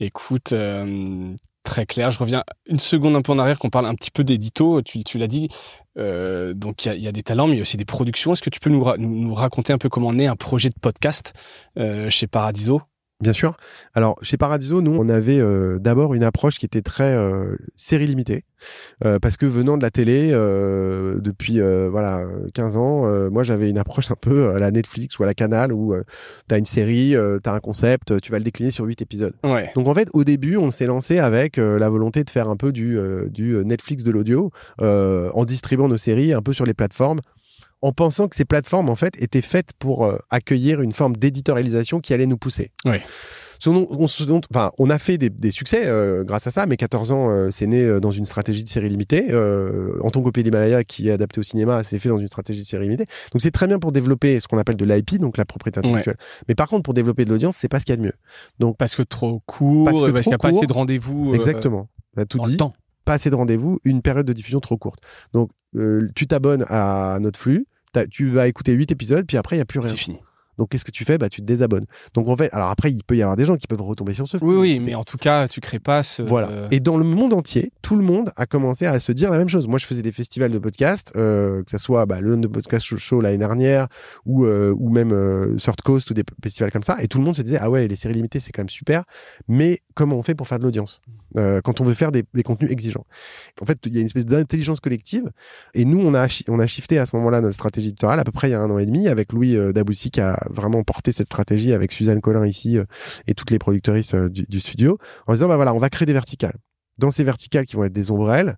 B: Écoute, euh, très clair. Je reviens une seconde un peu en arrière, qu'on parle un petit peu d'édito. Tu, tu l'as dit. Euh, donc il y, a, des talents, mais il y a aussi des productions. Est-ce que tu peux nous, raconter un peu comment naît un projet de podcast euh, chez Paradiso Bien sûr. Alors, chez Paradiso, nous, on avait euh, d'abord une approche qui était très euh,
A: série limitée. Euh, parce que venant de la télé depuis voilà 15 ans, moi j'avais une approche un peu à la Netflix ou à la Canal où tu as une série, tu as un concept, tu vas le décliner sur 8 épisodes. Donc en fait, au début, on s'est lancé avec la volonté de faire un peu du, du Netflix de l'audio en distribuant nos séries un peu sur les plateformes en pensant que ces plateformes, en fait, étaient faites pour euh, accueillir une forme d'éditorialisation qui allait nous pousser. Oui. On, a fait des, succès euh, grâce à ça, mais 14 ans, euh, c'est né dans une stratégie de série limitée. en tant qu'opé d'Himalaya, qui est adapté au cinéma, c'est fait dans une stratégie de série limitée. Donc c'est très bien pour développer ce qu'on appelle de l'IP, donc la propriété intellectuelle. Mais par contre, pour développer de l'audience, c'est pas ce qu'il y a de mieux. Donc, parce que trop court, parce qu'il n'y a pas assez de rendez-vous. exactement. On a tout dit. Pas assez de rendez-vous, une période de diffusion trop courte. Donc, tu t'abonnes à notre flux, tu vas écouter 8 épisodes, puis après, il n'y a plus rien. C'est fini. Donc qu'est-ce que tu fais Bah tu te désabonnes. Donc en fait, alors après il peut y avoir des gens qui peuvent retomber sur
B: ce. Oui oui, mais en tout cas tu crées pas ce. Voilà. Euh, et
A: dans le monde entier, tout le monde a commencé à se dire la même chose. Moi je faisais des festivals de podcasts, euh, que ça soit bah, le Podcast Show l'année dernière ou euh, ou même Third euh, Coast ou des festivals comme ça, et tout le monde se disait ah ouais les séries limitées c'est quand même super, mais comment on fait pour faire de l'audience mm. quand on veut faire des, contenus exigeants En fait il y a une espèce d'intelligence collective, et nous on a on a shifté à ce moment-là notre stratégie éditoriale à peu près il y a un an et demi avec Louis Daboussi qui a vraiment porter cette stratégie avec Suzanne Collin ici euh, et toutes les productrices euh, du, studio en disant bah voilà, on va créer des verticales. Dans ces verticales qui vont être des ombrelles,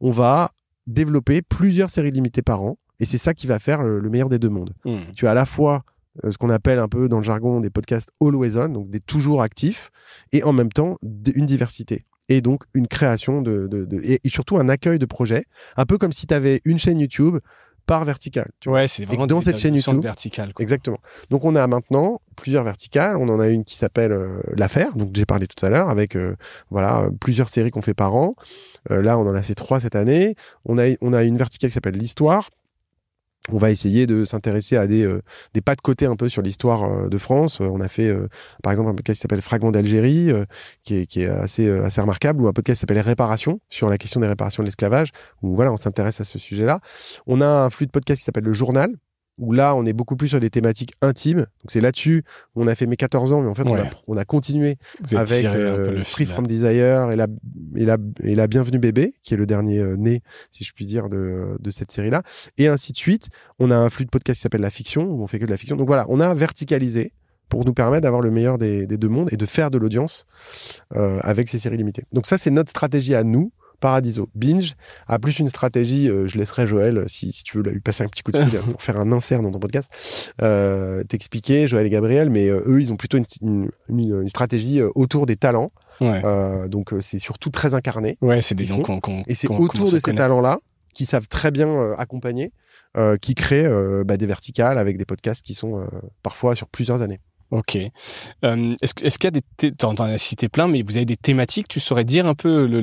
A: on va développer plusieurs séries limitées par an et c'est ça qui va faire le, meilleur des deux mondes. Hmm. Tu as à la fois euh, ce qu'on appelle un peu dans le jargon des podcasts always on, donc des toujours actifs, et en même temps une diversité. Et donc une création de, et, et, surtout un accueil de projets, un peu comme si tu avais une chaîne YouTube par verticale.
B: Ouais, c'est vraiment dans cette chaîne
A: Verticale, Exactement. Donc on a maintenant plusieurs verticales. On en a une qui s'appelle euh, l'affaire, donc j'ai parlé tout à l'heure, avec euh, voilà euh, plusieurs séries qu'on fait par an. là, on en a ces trois cette année. On a, on a une verticale qui s'appelle l'histoire on va essayer de s'intéresser à euh, des, pas de côté un peu sur l'histoire euh, de France. Euh, on a fait, par exemple, un podcast qui s'appelle Fragment d'Algérie, qui est, assez, assez remarquable, ou un podcast qui s'appelle Réparation, sur la question des réparations de l'esclavage, Ou voilà, on s'intéresse à ce sujet-là. On a un flux de podcast qui s'appelle Le Journal, où là, on est beaucoup plus sur des thématiques intimes. Donc, c'est là-dessus on a fait mes 14 ans, mais en fait, on, a, on, a, continué avec euh, Free From Desire et la, et, la, et la Bienvenue Bébé, qui est le dernier euh, né, si je puis dire, de, de cette série-là. Et ainsi de suite. On a un flux de podcast qui s'appelle La Fiction, où on fait que de la fiction. Donc, voilà, on a verticalisé pour nous permettre d'avoir le meilleur des, des, deux mondes et de faire de l'audience euh, avec ces séries limitées. Donc, ça, c'est notre stratégie à nous. Paradiso. Binge a plus une stratégie, euh, je laisserai Joël, euh, si, tu veux lui passer un petit coup de fil pour faire un insert dans ton podcast, euh, t'expliquer, Joël et Gabriel, mais eux, ils ont plutôt une, stratégie autour des talents. donc c'est surtout très incarné. Ouais, c'est des gens et c'est autour de ces talents-là, qui savent très bien accompagner, qui créent bah, des
B: verticales avec des podcasts qui sont parfois sur plusieurs années. Ok. est-ce, qu'il y a des... en as cité plein, mais vous avez des thématiques, tu saurais dire un peu le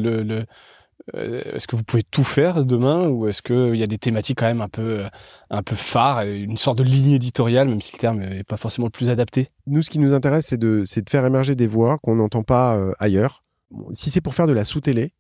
B: euh, est-ce que vous pouvez tout faire demain ou est-ce qu'il euh, y a des thématiques quand même un peu, euh, un peu phares, une sorte de ligne éditoriale, même si le terme n'est pas forcément le plus adapté Nous, ce qui nous intéresse, c'est
A: de, faire émerger des voix qu'on n'entend pas ailleurs. Si c'est pour faire de la sous-télé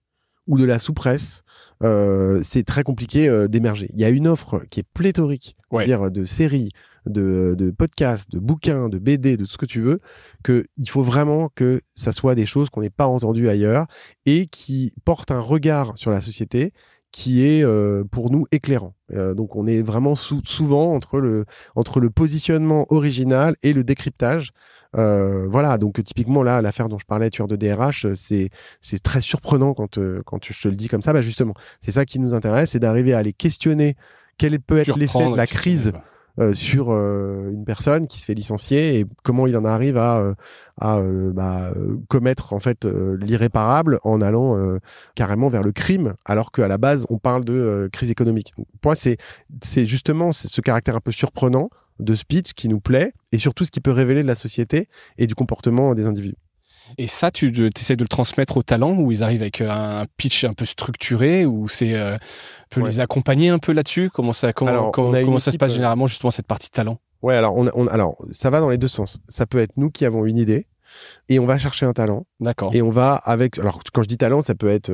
A: ou de la sous-presse, c'est très compliqué d'émerger. Il y a une offre qui est pléthorique, dire de séries, euh, de, podcasts, de bouquins, de BD, de tout ce que tu veux, que il faut vraiment que ça soit des choses qu'on n'ait pas entendues ailleurs et qui portent un regard sur la société qui est euh, pour nous éclairant. Euh, donc on est vraiment souvent entre le, entre le positionnement original et le décryptage. voilà, donc typiquement là, l'affaire dont je parlais, tueur de DRH, c'est très surprenant quand, quand je te le dis comme ça. Bah justement, c'est ça qui nous intéresse, c'est d'arriver à aller questionner quel peut être l'effet de la crise. Euh, sur euh, une personne qui se fait licencier et comment il en arrive à, euh, bah, commettre en fait l'irréparable en allant carrément vers le crime alors qu'à la base on parle de crise économique. Pour c'est c'est justement ce caractère un peu surprenant de speech qui nous plaît et surtout ce qui peut révéler de la société et du
B: comportement des individus. Et ça, tu essaies de le transmettre aux talents où ils arrivent avec euh, un pitch un peu structuré, ou c'est euh, peut les accompagner un peu là-dessus. Comment ça, se passe euh, généralement justement cette partie talent
A: Ouais, alors alors ça va dans les deux sens. Ça peut être nous qui avons une idée et on va chercher un talent. D'accord. Et on va avec alors quand je dis talent, ça peut être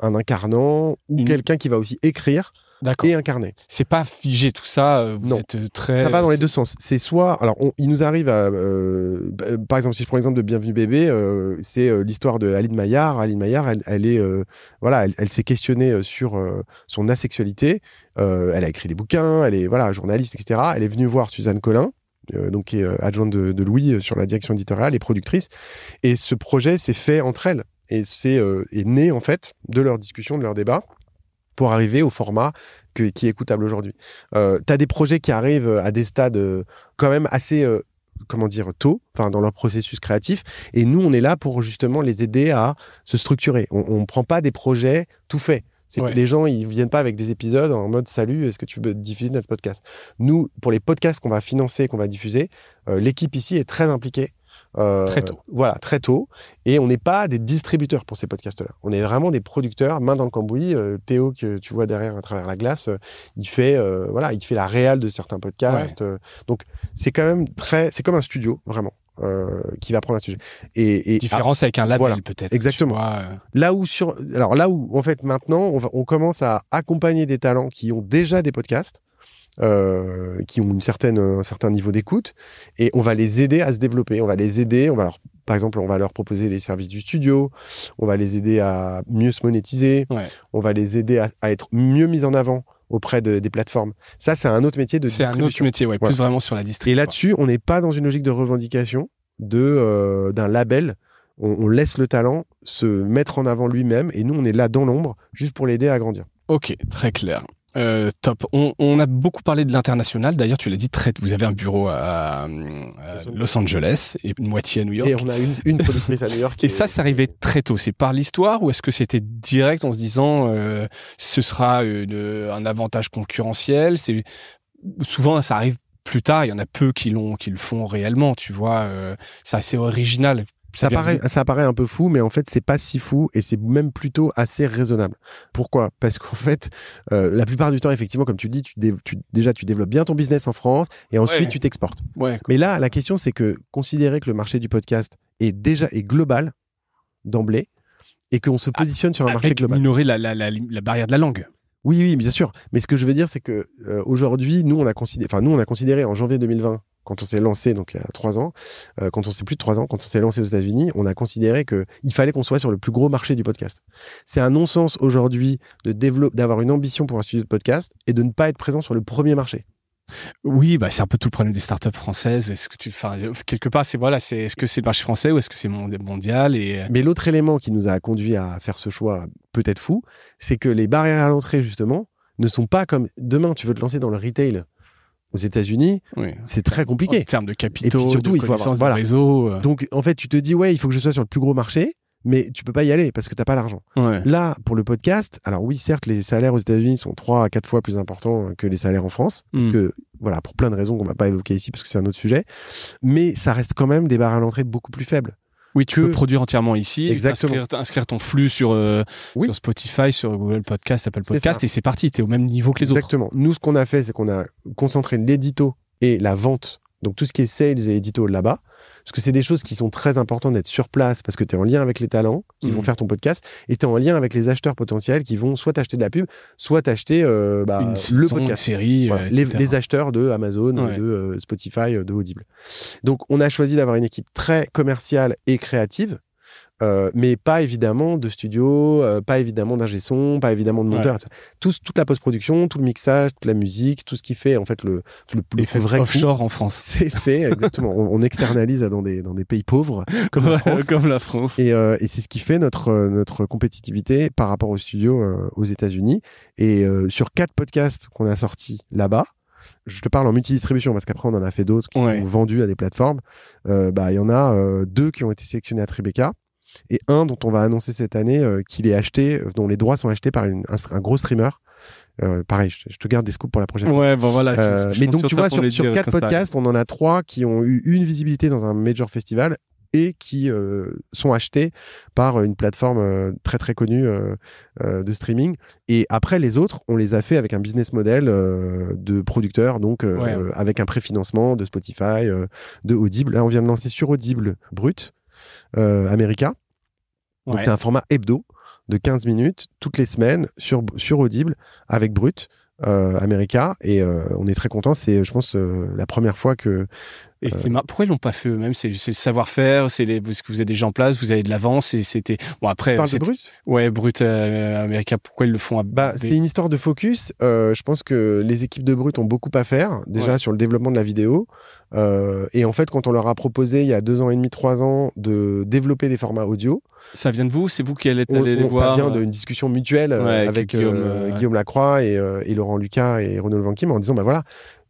A: un incarnant ou quelqu'un qui va aussi écrire et incarné. C'est pas figé tout ça.
B: Euh, vous non. Êtes euh, très. Ça va dans les
A: euh, deux sens. C'est soit, alors, il nous arrive à, par exemple, si je prends l'exemple de Bienvenue bébé, c'est l'histoire de Aline Maillard. Aline Maillard, elle, elle est, voilà, elle, s'est questionnée sur son asexualité. elle a écrit des bouquins. Elle est, voilà, journaliste, etc. Elle est venue voir Suzanne Collin. Donc, qui est adjointe de, Louis sur la direction éditoriale et productrice. Et ce projet s'est fait entre elles et c'est est né en fait de leur discussion, de leur débat pour arriver au format qui est écoutable aujourd'hui. Euh, tu as des projets qui arrivent euh, à des stades euh, quand même assez euh, comment dire, tôt, enfin dans leur processus créatif. Et nous, on est là pour justement les aider à se structurer. On ne prend pas des projets tout faits. Les gens, ils viennent pas avec des épisodes en mode salut, est-ce que tu veux diffuser notre podcast Nous, pour les podcasts qu'on va financer, qu'on va diffuser, l'équipe ici est très impliquée euh, très tôt. Voilà, très tôt. Et on n'est pas des distributeurs pour ces podcasts-là. On est vraiment des producteurs, main dans le cambouis. Euh, Théo, que tu vois derrière à travers la glace, euh, il, fait, voilà, il fait la réale de certains podcasts. donc, c'est quand même très. C'est comme un studio, vraiment. qui va prendre un sujet. Et, différence avec un label peut-être. Exactement. là où sur, alors là où en fait maintenant on commence à accompagner des talents qui ont déjà des podcasts euh, qui ont une certaine, un certain niveau d'écoute, et on va les aider à se développer, on va les aider, on va leur, par exemple, on va leur proposer les services du studio, on va les aider à mieux se monétiser, on va les aider à, être mieux mis en avant auprès de, des plateformes. Ça, c'est un autre métier de distribution. C'est un autre métier, ouais, plus vraiment sur la distribution. Et là-dessus, on n'est pas dans une logique de revendication de euh, d'un label. On, on laisse le talent se mettre en avant lui-même, et nous, on est là dans
B: l'ombre, juste pour l'aider à grandir. Ok, très clair. Euh, top. On, a beaucoup parlé de l'international. D'ailleurs, tu l'as dit, très, vous avez un bureau à, Los Angeles et une moitié à New York. Et on
A: a une, une à New York.
B: et, ça, ça arrivait très tôt. C'est par l'histoire ou est-ce que c'était direct en se disant euh, ce sera un avantage concurrentiel C'est Souvent, ça arrive plus tard. Il y en a peu qui, l'ont, qui le font réellement. Tu vois, euh, c'est assez original. Ça paraît, ça
A: un peu fou, mais en fait, c'est pas si fou et c'est même plutôt assez raisonnable. Pourquoi Parce qu'en fait, euh, la plupart du temps, effectivement, comme tu dis, tu, déjà, tu développes bien ton business en France et ensuite, tu t'exportes. Ouais. Mais là, la question, c'est que considérer que le marché du podcast est déjà est global d'emblée et qu'on se ah, positionne sur un marché global. Minorer la, la,
B: la, la barrière de la langue.
A: Oui, oui, bien sûr. Mais ce que je veux dire, c'est que euh, aujourd'hui, nous, on a considéré, enfin, nous, on a considéré en janvier 2020 quand on s'est lancé, donc il y a trois ans, euh, quand on s'est plus de trois ans, quand on s'est lancé aux États-Unis, on a considéré que il fallait qu'on soit sur le plus gros marché du podcast. C'est un non-sens aujourd'hui de développer, d'avoir une ambition pour un studio de podcast et de ne pas être présent sur le premier marché.
B: Oui, bah c'est un peu tout le problème des startups françaises. Est-ce que tu, quelque part, c'est voilà, c'est est-ce que c'est le marché français ou est-ce que c'est mondial et...
A: Euh Mais l'autre élément qui nous a conduit à faire ce choix peut-être fou, c'est que les barrières à l'entrée justement ne sont pas comme demain. Tu veux te lancer dans le retail, aux États-Unis, c'est très compliqué. En termes de capitaux, de il faut réseau. Euh. Donc, en fait, tu te dis, ouais, il faut que je sois sur le plus gros marché, mais tu peux pas y aller parce que t'as pas l'argent. Là, pour le podcast, alors oui, certes, les salaires aux États-Unis sont trois à quatre fois plus importants que les salaires en France, parce mm. que, voilà, pour plein de raisons qu'on va pas évoquer ici parce que c'est un autre sujet, mais ça reste quand même des barres à l'entrée beaucoup
B: plus faibles. Oui, tu peux produire entièrement ici, Inscrire, ton flux euh, sur, Spotify, sur Google Podcast, Apple Podcast, et c'est parti, tu es au même niveau que les autres.
A: Exactement. Nous, ce qu'on a fait, c'est qu'on a concentré l'édito et la vente donc tout ce qui est sales et édito là-bas, parce que c'est des choses qui sont très importantes d'être sur place, parce que tu es en lien avec les talents qui vont mm. faire ton podcast, et tu en lien avec les acheteurs potentiels qui vont soit acheter de la pub, soit acheter euh, bah, le podcast. série, euh, les, acheteurs de Amazon, de euh, Spotify, euh, de Audible. Donc on a choisi d'avoir une équipe très commerciale et créative, euh, mais pas évidemment de studio, euh, pas évidemment d'ingé son, pas évidemment de monteur. toute la post-production, tout le mixage, toute la musique, tout ce qui fait en fait le, le, fait
B: vrai offshore en France. C'est fait
A: exactement. on, externalise dans des dans des pays pauvres comme, la, France. Comme la France. Et, euh, et c'est ce qui fait notre notre compétitivité par rapport aux studios aux États-Unis. Et sur quatre podcasts qu'on a sortis là-bas, je te parle en multidistribution parce qu'après on en a fait d'autres qui ont vendu à des plateformes. bah il y en a deux qui ont été sélectionnés à Tribeca et un dont on va annoncer cette année euh, qu'il est acheté, euh, dont les droits sont achetés par une, un, gros streamer. Euh, pareil, je, te garde des scoops pour la prochaine. Ouais, bon voilà. mais donc tu vois, sur, quatre podcasts, on en a trois qui ont eu une visibilité dans un major festival et qui sont achetés par une plateforme très très connue de streaming. Et après les autres, on les a fait avec un business model de producteur, donc avec un préfinancement de Spotify, de Audible. Là, on vient de lancer sur Audible Brut euh, America. Donc c'est un format hebdo de 15 minutes toutes les semaines sur, sur Audible avec Brut. Euh, America et euh, on est très content. C'est, je pense, la première fois que et
B: pourquoi ils l'ont pas fait eux-mêmes C'est le savoir-faire, c'est les... parce que vous êtes déjà en place, vous avez de l'avance et c'était bon après. de Brut. Ouais, Brut euh, Pourquoi ils le font à... Bah, c'est une
A: histoire de focus. Euh, je pense que les équipes de Brut ont beaucoup à faire déjà sur le développement de la vidéo. Euh, et en fait, quand on leur a proposé il y a deux ans et demi, trois ans de développer des formats audio.
B: Ça vient de vous C'est vous qui allez aller les voir Ça vient euh? d'une
A: discussion mutuelle euh, avec, Guillaume, euh, Lacroix et, Laurent Lucas et Renaud Vanquim en disant bah voilà,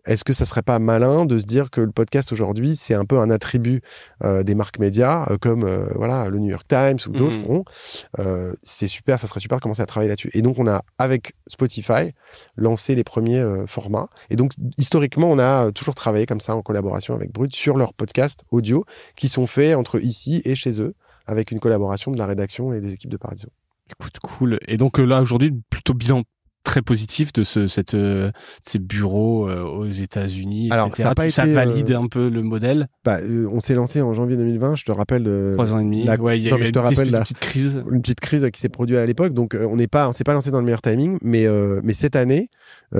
A: est-ce que ça serait pas malin de se dire que le podcast aujourd'hui, c'est un peu un attribut euh, des marques médias, euh, comme euh, voilà le New York Times ou d'autres mmh. C'est super, ça serait super de commencer à travailler là-dessus. Et donc, on a, avec Spotify, lancé les premiers formats. Et donc, historiquement, on a toujours travaillé comme ça en collaboration avec Brut sur leurs podcasts audio qui sont faits entre ici et chez eux, avec une collaboration de la rédaction et des équipes de Paradiso.
B: Écoute, cool. Et donc là, aujourd'hui, plutôt bilan très positif de ce, cette, euh, ces bureaux euh, aux États-Unis. Alors, ça, valide euh,
A: un peu le modèle. Bah, on s'est lancé en janvier 2020, je te rappelle. Trois ans et demi. La, il y petite, crise. Une petite crise qui s'est produite à l'époque. Donc, on n'est pas, on s'est pas lancé dans le meilleur timing, mais, mais cette année,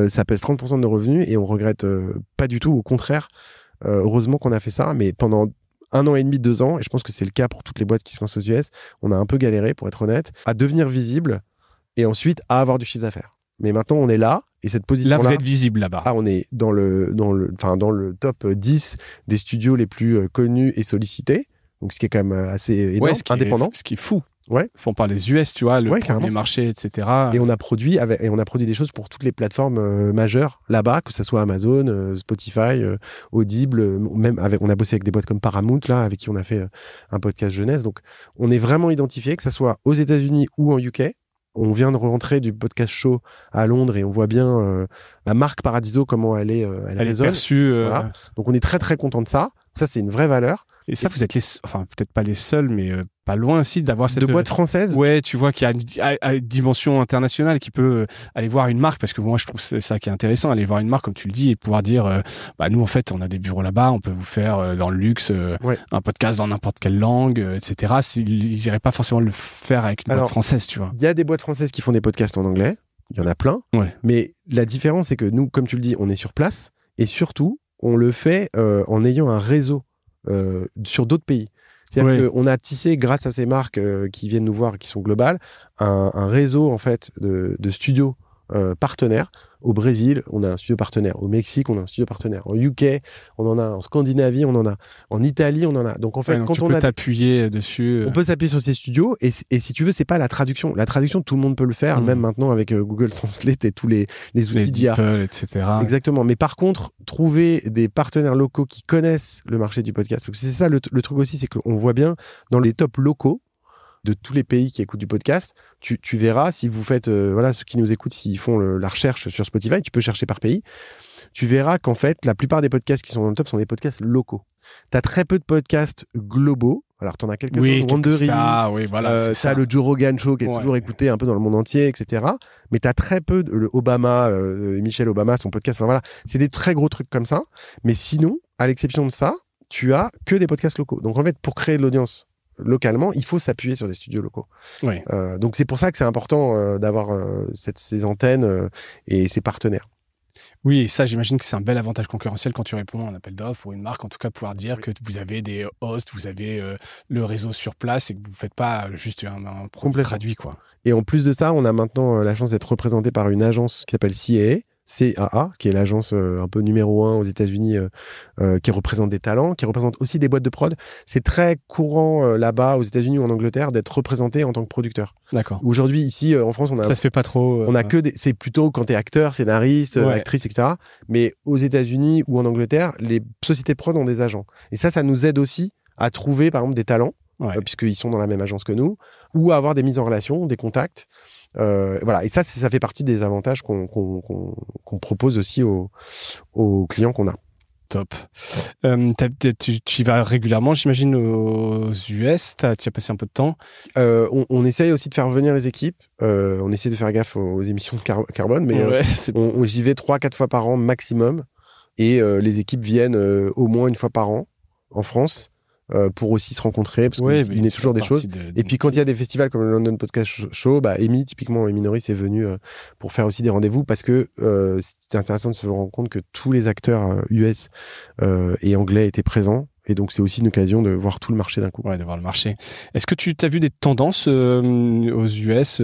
A: ça pèse 30% de nos revenus et on regrette pas du tout. Au contraire, heureusement qu'on a fait ça, mais pendant un an et demi, deux ans, et je pense que c'est le cas pour toutes les boîtes qui se lancent aux US, on a un peu galéré, pour être honnête, à devenir visible et ensuite à avoir du chiffre d'affaires. Mais maintenant, on est là. Et cette position là, là vous êtes visible là-bas. Ah, on est dans le, dans le, enfin, dans le top 10 des studios les plus euh, connus et sollicités. Donc, ce qui est quand même euh, assez énorme, ouais, ce indépendant. ce qui est fou. Ouais. Font par les US, tu vois, le ouais, premier marché, etc. Et on a produit avec, et on a produit des choses pour toutes les plateformes euh, majeures là-bas, que ce soit Amazon, Spotify, Audible, même avec, on a bossé avec des boîtes comme Paramount là, avec qui on a fait un podcast jeunesse. Donc, on est vraiment identifié, que ce soit aux États-Unis ou en UK on vient de rentrer du podcast show à Londres et on voit bien la euh, bah, marque Paradiso comment elle est, euh, elle, perçue. Euh,
B: Donc on est très très content de ça. Ça c'est une vraie valeur. Et ça, vous êtes les, enfin peut-être pas les seuls, mais pas loin aussi d'avoir cette de boîte euh, française. Ouais, tu vois qu'il a une, dimension internationale qui peut euh, aller voir une marque parce que moi je trouve ça qui est intéressant aller voir une marque comme tu le dis et pouvoir dire euh, bah nous en fait on a des bureaux là-bas, on peut vous faire dans le luxe un podcast dans n'importe quelle langue, etc. Ils n'iraient pas forcément le faire avec une française, tu vois.
A: Il y a des boîtes françaises qui font des podcasts en anglais, il y en a plein. Mais la différence c'est que nous, comme tu le dis, on est sur place et surtout on le fait en ayant un réseau sur d'autres pays cest a tissé, grâce à ces marques euh, qui viennent nous voir, qui sont globales, un, réseau en fait de, studios euh, partenaires au Brésil, on a un studio partenaire. Au Mexique, on a un studio partenaire. En UK, on en a. En Scandinavie, on en a. En Italie, on en a. Donc en fait, quand on peut a... t'appuyer euh, dessus. Euh. On peut s'appuyer sur ces studios. Et, si tu veux, c'est pas la traduction. La traduction, tout le monde peut le faire, hmm. même maintenant avec euh, Google Translate et tous les, outils d'IA, etc. Exactement. Mais par contre, trouver des partenaires locaux qui connaissent le marché du podcast, parce que c'est ça le, truc aussi, c'est qu'on voit bien dans les tops locaux de tous les pays qui écoutent du podcast. Tu, verras si vous faites, euh, voilà, ceux qui nous écoutent, s'ils font la recherche sur Spotify, tu peux chercher par pays. Tu verras qu'en fait, la plupart des podcasts qui sont dans le top sont des podcasts locaux. Tu as très peu de podcasts globaux. Alors, tu en as quelques-uns, oui, oui, voilà, euh, ça. le Joe Rogan Show qui est toujours écouté un peu dans le monde entier, etc. Mais tu as très peu de le Obama, euh, Michel Obama, son podcast. voilà, c'est des très gros trucs comme ça. Mais sinon, à l'exception de ça, tu as que des podcasts locaux. Donc en fait, pour créer de l'audience localement, il faut s'appuyer sur des studios locaux. Euh, donc c'est pour ça que c'est important euh, d'avoir euh, ces antennes et ces partenaires.
B: Oui, et ça, j'imagine que c'est un bel avantage concurrentiel quand tu réponds à un appel d'offres ou une marque, en tout cas, pouvoir dire que vous avez des hosts, vous avez le réseau sur place et que vous ne faites pas juste un, un traduit. Quoi.
A: Et en plus de ça, on a maintenant la chance d'être représenté par une agence qui s'appelle CIA, CAA, qui est l'agence euh, un peu numéro un aux États-Unis, euh, euh, qui représente des talents, qui représente aussi des boîtes de prod. C'est très courant là-bas, aux États-Unis ou en Angleterre, d'être représenté en tant que producteur. D'accord. Aujourd'hui, ici, en France, on a. Ça se
B: fait pas trop. on a que
A: des... C'est plutôt quand tu es acteur, scénariste, actrice, etc. Mais aux États-Unis ou en Angleterre, les sociétés prod ont des agents. Et ça, ça nous aide aussi à trouver, par exemple, des talents. puisqu'ils sont dans la même agence que nous, ou à avoir des mises en relation, des contacts. Euh, voilà. Et ça, ça fait partie des avantages qu'on propose aussi aux, clients
B: qu'on a. Top. Euh, tu, y vas régulièrement, j'imagine, aux US. Tu as, passé un peu de temps. Euh, on, essaye aussi de faire venir les équipes. on essaie de
A: faire gaffe aux, émissions de carbone, mais on, on, j'y vais 3-4 fois par an maximum. Et les équipes viennent au moins une fois par an en France. Euh, pour aussi se rencontrer, parce qu'il y a toujours des choses. et puis quand il y a des festivals comme le London Podcast Show, bah, Amy, typiquement, Amy Norris est venue euh, pour faire aussi des rendez-vous, parce que euh, c'était intéressant de se rendre compte que tous les acteurs US euh, et anglais étaient présents. Et donc, c'est aussi une occasion de voir tout le marché d'un coup. Ouais, de
B: voir le marché. Est-ce que tu as vu des tendances aux US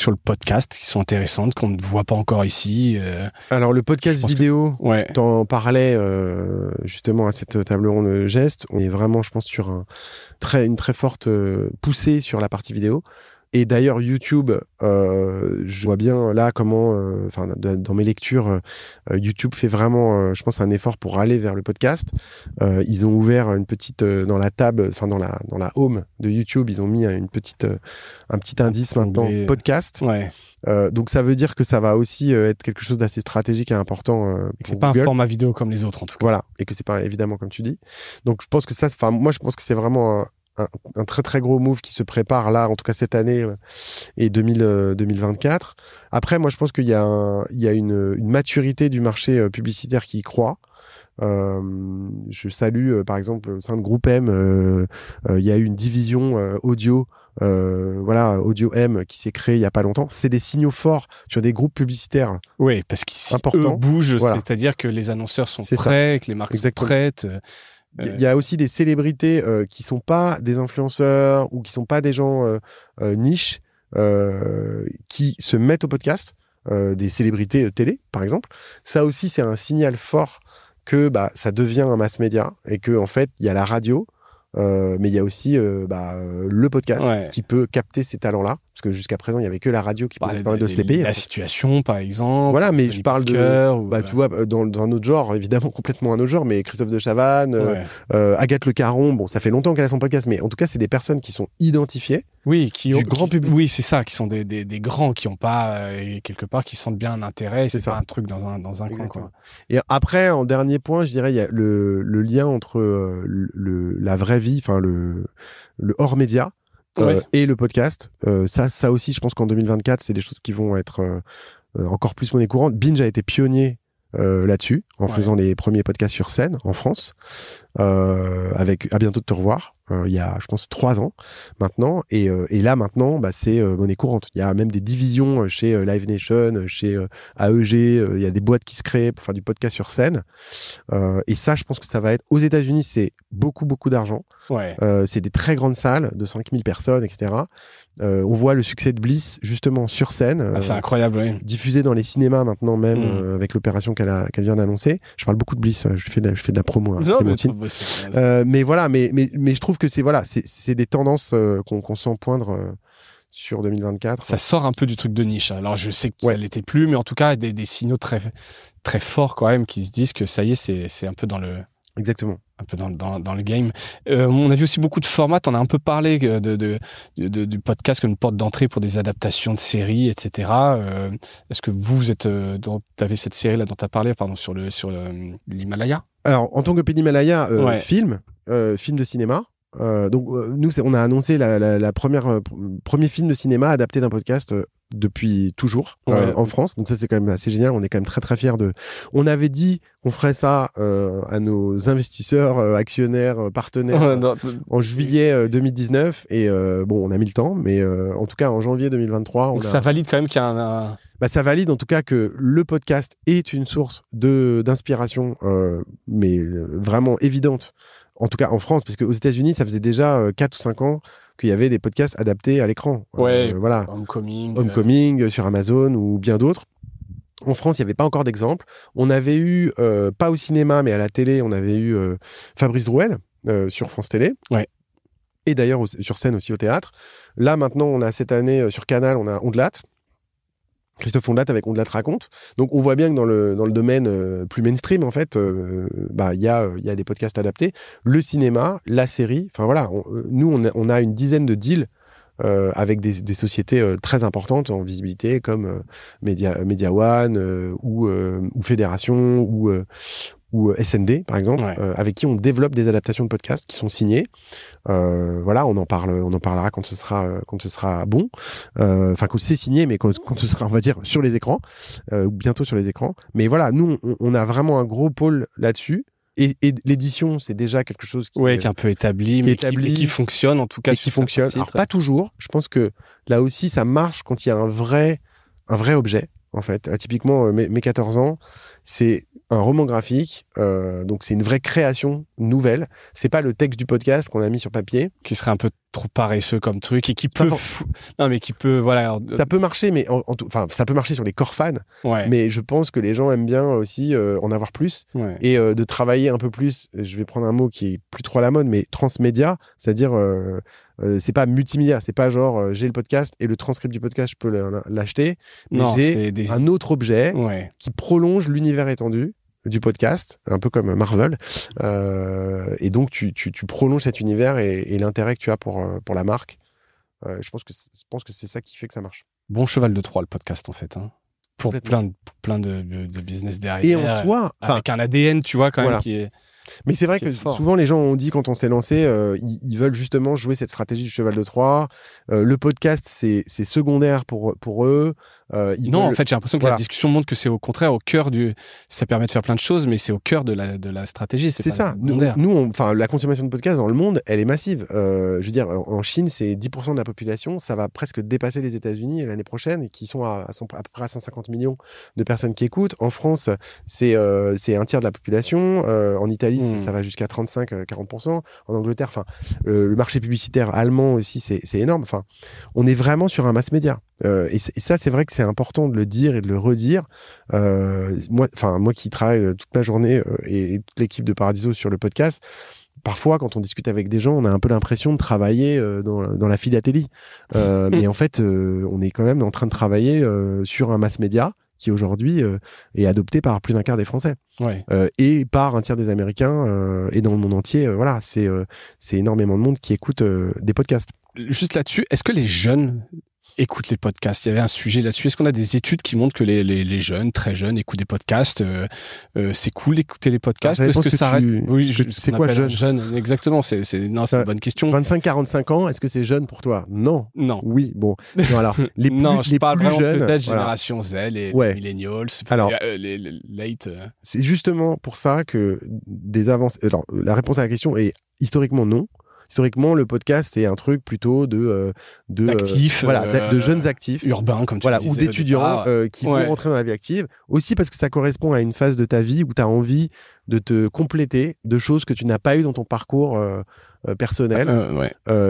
B: sur le podcast qui sont intéressantes, qu'on ne voit pas encore ici. Euh. Alors, le podcast vidéo, tu
A: ouais. t'en parlais euh, justement à cette table ronde geste. On est vraiment, je pense, sur un, très, une très forte euh, poussée sur la partie vidéo. Et d'ailleurs, YouTube, euh, je vois bien là comment, euh, enfin, dans mes lectures, euh, YouTube fait vraiment, euh, je pense, un effort pour aller vers le podcast. ils ont ouvert une petite dans la table, enfin dans la dans la home de YouTube, ils ont mis une petite un petit indice maintenant podcast. Ouais. donc ça veut dire que ça va aussi être quelque chose d'assez stratégique et important. et que c'est pas un format vidéo comme les autres en tout cas. Voilà, et que c'est pas évidemment comme tu dis. Donc je pense que ça, enfin moi je pense que c'est vraiment un, un, très très gros move qui se prépare là, en tout cas cette année euh, et 2000, 2024. Euh, Après, moi je pense qu'il y a, il y a une, une, maturité du marché euh, publicitaire qui y croît. Euh, je salue par exemple au sein de Groupe M, il y a eu une division audio. voilà, Audio M qui s'est créé il y a pas longtemps, c'est des signaux forts sur des groupes publicitaires.
B: Oui, parce qu'ils bougent, c'est-à-dire que les annonceurs sont prêts, que les marques sont prêtes. Il y a aussi des célébrités qui euh, qui
A: sont pas des influenceurs ou qui sont pas des gens euh, euh, niches qui se mettent au podcast, des célébrités télé par exemple. Ça aussi c'est un signal fort que bah, ça devient un mass média et que en fait il y a la radio, mais il y a aussi bah, le podcast qui peut capter ces talents là parce que jusqu'à présent, il n'y avait que la radio qui bah, parlait pouvait de se les payer. La situation, par exemple. Voilà, mais je parle de. bah, Tu euh, vois, dans, un autre genre, évidemment, complètement un autre genre, mais Christophe de Chavannes, euh, euh, Agathe Le Caron, bon, ça fait longtemps qu'elle a son podcast, mais en tout cas, c'est des personnes qui sont
B: identifiées. Oui, qui du grand public. Oui, c'est ça, qui sont des, des, des grands, qui ont pas, euh, quelque part, qui sentent bien un intérêt, c'est pas un truc dans un, dans un coin. Quoi.
A: Et après, en dernier point, je dirais, il y a le, le lien entre le, la vraie vie, enfin, le, le hors média euh, et le podcast. Euh, ça, ça aussi, je pense qu'en 2024, c'est des choses qui vont être euh, encore plus monnaie courante. Binge a été pionnier là-dessus en faisant les premiers podcasts sur scène en France. avec à bientôt de te revoir. Euh, il y a, je pense, trois ans maintenant. Et, euh, et là, maintenant, bah, c'est euh, monnaie courante. Il y a même des divisions chez Live Nation, chez AEG. il y a des boîtes qui se créent pour faire du podcast sur scène. et ça, je pense que ça va être aux États-Unis, c'est beaucoup, beaucoup d'argent. Ouais. c'est des très grandes salles de 5000 personnes, etc. on voit le succès de Bliss justement sur scène. Ah, c'est incroyable, Diffusé dans les cinémas maintenant même hmm. avec l'opération qu'elle qu'elle vient d'annoncer. Je parle beaucoup de Bliss, je fais de la, je fais de la promo. Hein, mais, mais, voilà, mais, mais, mais je trouve que c'est
B: voilà, c'est des tendances euh, qu'on sent poindre euh, sur 2024. Ça sort un peu du truc de niche. Hein. Alors je sais qu'elle n'était plus, mais en tout cas des, des, signaux très très forts quand même qui se disent que ça y est, c'est un peu dans le Exactement. Un peu dans, dans, le game. Euh, on a vu aussi beaucoup de formats. On a un peu parlé de, du podcast comme une porte d'entrée pour des adaptations de séries, etc. Est-ce que vous, avez êtes, tu cette série là dont tu as parlé, pardon, sur le sur l'Himalaya
A: Alors, en tant que pays d'Himalaya film,
B: film de cinéma.
A: Euh, donc euh, nous, on a annoncé la, première euh, premier film de cinéma adapté d'un podcast euh, depuis toujours en France. Donc ça, c'est quand même assez génial. On est quand même très très fiers de. On avait dit qu'on ferait ça à nos investisseurs, actionnaires, partenaires en juillet 2019. Et bon, on a mis le temps, mais en tout cas en janvier 2023. On donc ça
B: valide quand même qu'il y a un.
A: Bah, ça valide en tout cas que le podcast est une source de d'inspiration, mais vraiment évidente en tout cas en France, parce qu'aux États-Unis, ça faisait déjà 4 euh, ou 5 ans qu'il y avait des podcasts adaptés à l'écran. Euh, ouais, voilà. Homecoming. Euh, Homecoming sur Amazon ou bien d'autres. En France, il n'y avait pas encore d'exemple. On avait eu, pas au cinéma, mais à la télé, on avait eu Fabrice Drouel sur France Télé. Ouais. Et d'ailleurs, sur scène aussi au théâtre. Là, maintenant, on a cette année sur Canal, on a Ondelat. Christophe Ondelat avec Ondelat raconte. Donc on voit bien que dans le, dans le domaine euh, plus mainstream, en fait, euh, bah, il y, a, euh, y a des podcasts adaptés. Le cinéma, la série, enfin voilà, nous, on a, on a, une dizaine de deals avec des, des sociétés très importantes en visibilité comme Media, Media One ou, ou Fédération ou, ou euh, SND par exemple, euh, avec qui on développe des adaptations de podcasts qui sont signées. Euh, voilà, on en parle, on en parlera quand ce sera euh, quand ce sera bon, enfin quand c'est signé, mais quand, ce sera, on va dire, sur les écrans ou bientôt sur les écrans. Mais voilà, nous, on, a vraiment un gros pôle là-dessus. Et, et l'édition, c'est déjà quelque chose qui, est, qui est un peu établi, mais qui, fonctionne en tout cas. Et qui fonctionne. Alors, pas toujours. Je pense que là aussi, ça marche quand il y a un vrai, un vrai objet. En fait, typiquement, mes, mes 14 ans, c'est un roman graphique, euh, donc c'est une vraie création nouvelle. C'est pas le texte du podcast qu'on a mis sur papier. Qui serait un peu trop paresseux comme truc et qui peut. Fou...
B: Non, mais qui peut. Voilà. Euh ça peut marcher,
A: mais en, tout... enfin, ça peut marcher sur les corps fans. Mais je pense que les gens aiment bien euh, aussi en avoir plus et de travailler un peu plus. Je vais prendre un mot qui est plus trop à la mode, mais transmédia, c'est-à-dire euh, c'est pas multimédia, c'est pas genre euh, j'ai le podcast et le transcript du podcast, je peux l'acheter. Mais j'ai un autre objet qui prolonge l'univers étendu du podcast, un peu comme Marvel. Euh, et donc, tu, prolonges cet univers et,
B: l'intérêt que tu as pour, pour la marque. je pense
A: que c'est ça qui fait que ça marche.
B: Bon cheval de Troie, le podcast, en fait. Hein. pour plein de, business derrière. Et en soi, avec un ADN, tu vois, quand même, qui est. Mais c'est vrai que souvent les gens ont dit quand on s'est lancé, euh, ils, veulent
A: justement jouer cette stratégie du cheval de Troie. Euh, le podcast, c'est secondaire pour, pour
B: eux. Euh, ils non, en fait, j'ai l'impression que la discussion montre que c'est au contraire au cœur du. Ça permet de faire plein de choses, mais c'est au cœur de la, de la stratégie. C'est ça. Nous, enfin, la consommation de podcasts dans le monde, elle est massive.
A: je veux dire, en Chine, c'est 10% de la population. Ça va presque dépasser les États-Unis l'année prochaine, qui sont à, à, peu près à 150 millions de personnes qui écoutent. En France, c'est c'est un tiers de la population. en Italie, Hmm. ça, va jusqu'à 35-40%. Euh, en Angleterre, enfin, le marché publicitaire allemand aussi, c'est énorme. Enfin, on est vraiment sur un mass média. Euh, et, ça, c'est vrai que c'est important de le dire et de le redire. Euh, moi, enfin, moi qui travaille toute la journée et, toute l'équipe de Paradiso sur le podcast, parfois, quand on discute avec des gens, on a un peu l'impression de travailler dans, la philatélie. Mais en fait, on est quand même en train de travailler sur un mass média qui aujourd'hui euh, est adopté par plus d'un quart des Français euh, et par un tiers des Américains euh, et dans le monde entier. voilà, c'est c'est énormément de monde qui
B: écoute des podcasts. Juste là-dessus, est-ce que les jeunes Écoute les podcasts. Il y avait un sujet là-dessus. Est-ce qu'on a des études qui montrent que les, les, les jeunes, très jeunes, écoutent des podcasts euh, euh, C'est cool d'écouter les podcasts ah, parce que, ça reste. Oui, c'est quoi jeune Jeune, exactement. C'est non, c'est une bonne question.
A: 25-45 ans, est-ce que c'est jeune pour toi Non. Non. Oui, bon.
B: Non, alors les plus, je parle vraiment peut-être génération Z, les, millennials, euh, les, late.
A: C'est justement pour ça que des avances. Alors la réponse à la question est historiquement non historiquement, le podcast, est un truc plutôt de. Euh, euh, voilà, de euh, jeunes
B: actifs. Urbains, comme Ou d'étudiants qui vont rentrer
A: dans la vie active. Aussi parce que ça correspond à une phase de ta vie où tu as envie de te compléter de choses que tu n'as pas eu dans ton parcours personnel.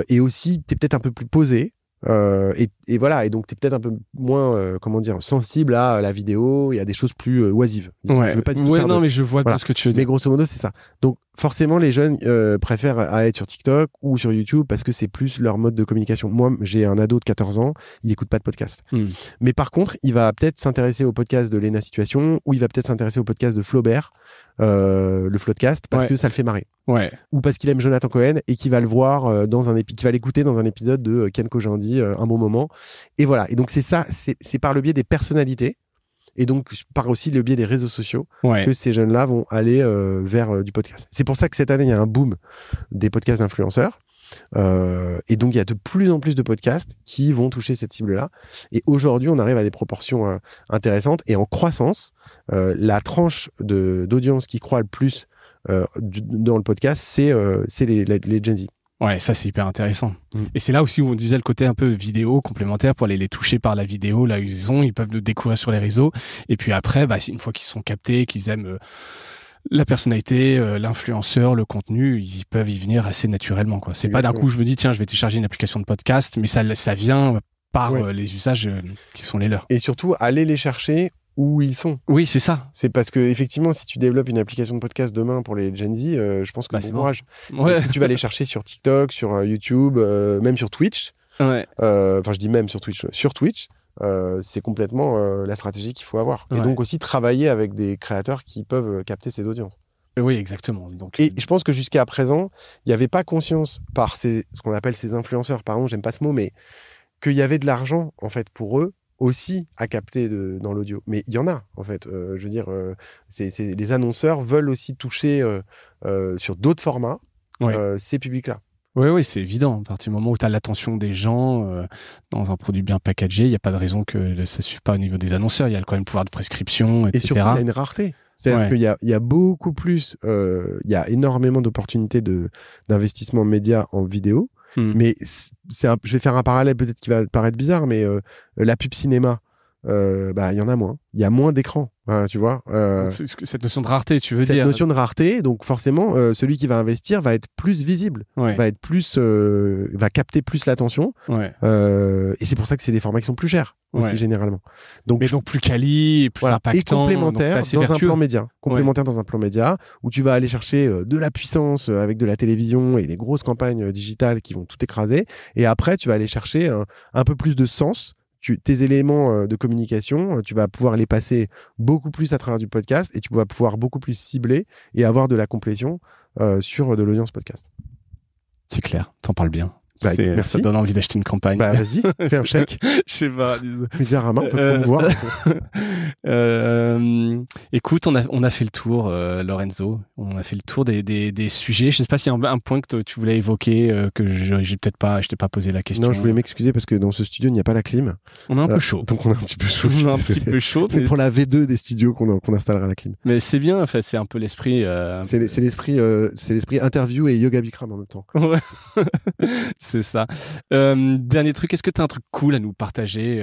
A: et aussi, tu es peut-être un peu plus posé. et, voilà, et donc tu es peut-être un peu moins, comment dire, sensible à la vidéo et à des choses plus oisives. Je Je veux
B: pas du tout non, mais je vois
A: voilà. ce que tu veux dire. Mais grosso modo, c'est ça. Donc forcément, les jeunes euh, préfèrent euh, à être sur TikTok ou sur YouTube parce que c'est plus leur mode de communication. Moi, j'ai un ado de 14 ans, il n'écoute pas de podcast. Hmm. Mais par contre, il va peut-être s'intéresser au podcast de Lena Situation ou il va peut-être s'intéresser au podcast de Flaubert, euh, le Floodcast, parce que ça le fait marrer. Ouais. Ou parce qu'il aime Jonathan Cohen et qu'il va le voir euh, dans un épisode, va l'écouter dans un épisode de Ken Kojandi, Un bon moment. Et voilà. Et donc, c'est ça, c'est par le biais des personnalités et donc, par aussi le biais des réseaux sociaux, que ces jeunes-là vont aller euh, vers euh, du podcast. C'est pour ça que cette année, il y a un boom des podcasts d'influenceurs. Euh, et donc, il y a de plus en plus de podcasts qui vont toucher cette cible-là. Et aujourd'hui, on arrive à des proportions euh, intéressantes et en croissance. la tranche d'audience qui croit le plus euh, dans le podcast, c'est euh, les, les, les, Gen Z. Ouais,
B: ça c'est hyper intéressant. Mm. Et c'est là aussi où on disait le côté un peu vidéo complémentaire pour aller les toucher par la vidéo. Là, ils ont, ils peuvent le découvrir sur les réseaux. Et puis après, bah, une fois qu'ils sont captés, qu'ils aiment euh, la personnalité, euh, l'influenceur, le contenu, ils peuvent y venir assez naturellement. Quoi. C'est pas d'un coup je me dis tiens, je vais télécharger une application de podcast, mais ça, vient par euh, les usages qui sont les leurs. Et surtout, aller les chercher où ils sont. Oui, c'est ça. C'est parce que effectivement, si tu développes une
A: application de podcast demain pour les Gen Z, euh, je pense que bah, c'est bon Si tu vas aller chercher sur TikTok, sur euh, YouTube, euh, même sur Twitch. Ouais. Enfin, je dis même sur Twitch. Sur Twitch. c'est complètement la stratégie qu'il faut avoir. Et donc aussi travailler avec des créateurs qui peuvent capter ces audiences. Oui, exactement. Donc, et je pense que jusqu'à présent, il n'y avait pas conscience par ces, ce qu'on appelle ces influenceurs, pardon, j'aime pas ce mot, mais qu'il y avait de l'argent en fait pour eux aussi à capter dans l'audio. Mais il y en a, en fait. Euh, je veux dire, euh, les annonceurs veulent aussi toucher euh, sur d'autres formats ces publics-là.
B: Oui, oui, c'est évident. À partir du moment où tu as l'attention des gens dans un produit bien packagé, il n'y a pas de raison que ça ne suive pas au niveau des annonceurs. Il y a quand même le pouvoir de prescription, Et surtout, il y a une rareté. C'est-à-dire qu'il y a, il y a,
A: beaucoup plus, il y a énormément d'opportunités d'investissement média en vidéo. Hmm. Mais je vais faire un parallèle peut-être qui va paraître bizarre, mais euh, la pub cinéma, euh, bah il y en a moins. Il y a moins d'écran, hein, tu vois. Euh, cette
B: notion de rareté, tu veux
A: dire. Cette notion de rareté, donc forcément, euh, celui qui va investir va être plus visible, va être plus, va capter plus l'attention. et c'est pour ça que c'est des formats qui sont plus chers aussi généralement. Donc mais donc plus quali, plus impactant, et complémentaire dans un plan média, complémentaire dans un plan média où tu vas aller chercher de la puissance avec de la télévision et des grosses campagnes digitales qui vont tout écraser. Et après, tu vas aller chercher un peu plus de sens tes éléments euh, de communication, euh, tu vas pouvoir les passer beaucoup plus à travers du podcast et tu vas pouvoir beaucoup plus cibler et avoir de la complétion euh, sur de l'audience podcast. C'est clair, t'en parles
B: bien. Bah, ça donne envie d'acheter une campagne. Bah, vas-y, fais un chèque. Je sais pas. Bizarrement, on peut me euh, voir. Euh, écoute, on a, on a fait le tour, euh, Lorenzo. On a fait le tour des, des, des sujets. Je sais pas s'il y a un, point que tu voulais évoquer, que j'ai peut-être pas, je t'ai pas posé la question. Non, je voulais m'excuser parce que dans ce studio, il n'y a pas la clim. On est un peu chaud. Donc, on est un
A: petit peu chaud. On est un petit peu chaud. C'est pour la V2 des studios qu'on installera la clim.
B: Mais c'est bien, en fait. C'est un peu l'esprit. c'est l'esprit interview et yoga bikram en même temps. Ouais c'est ça. Euh, dernier truc, est-ce que tu as un truc cool à nous partager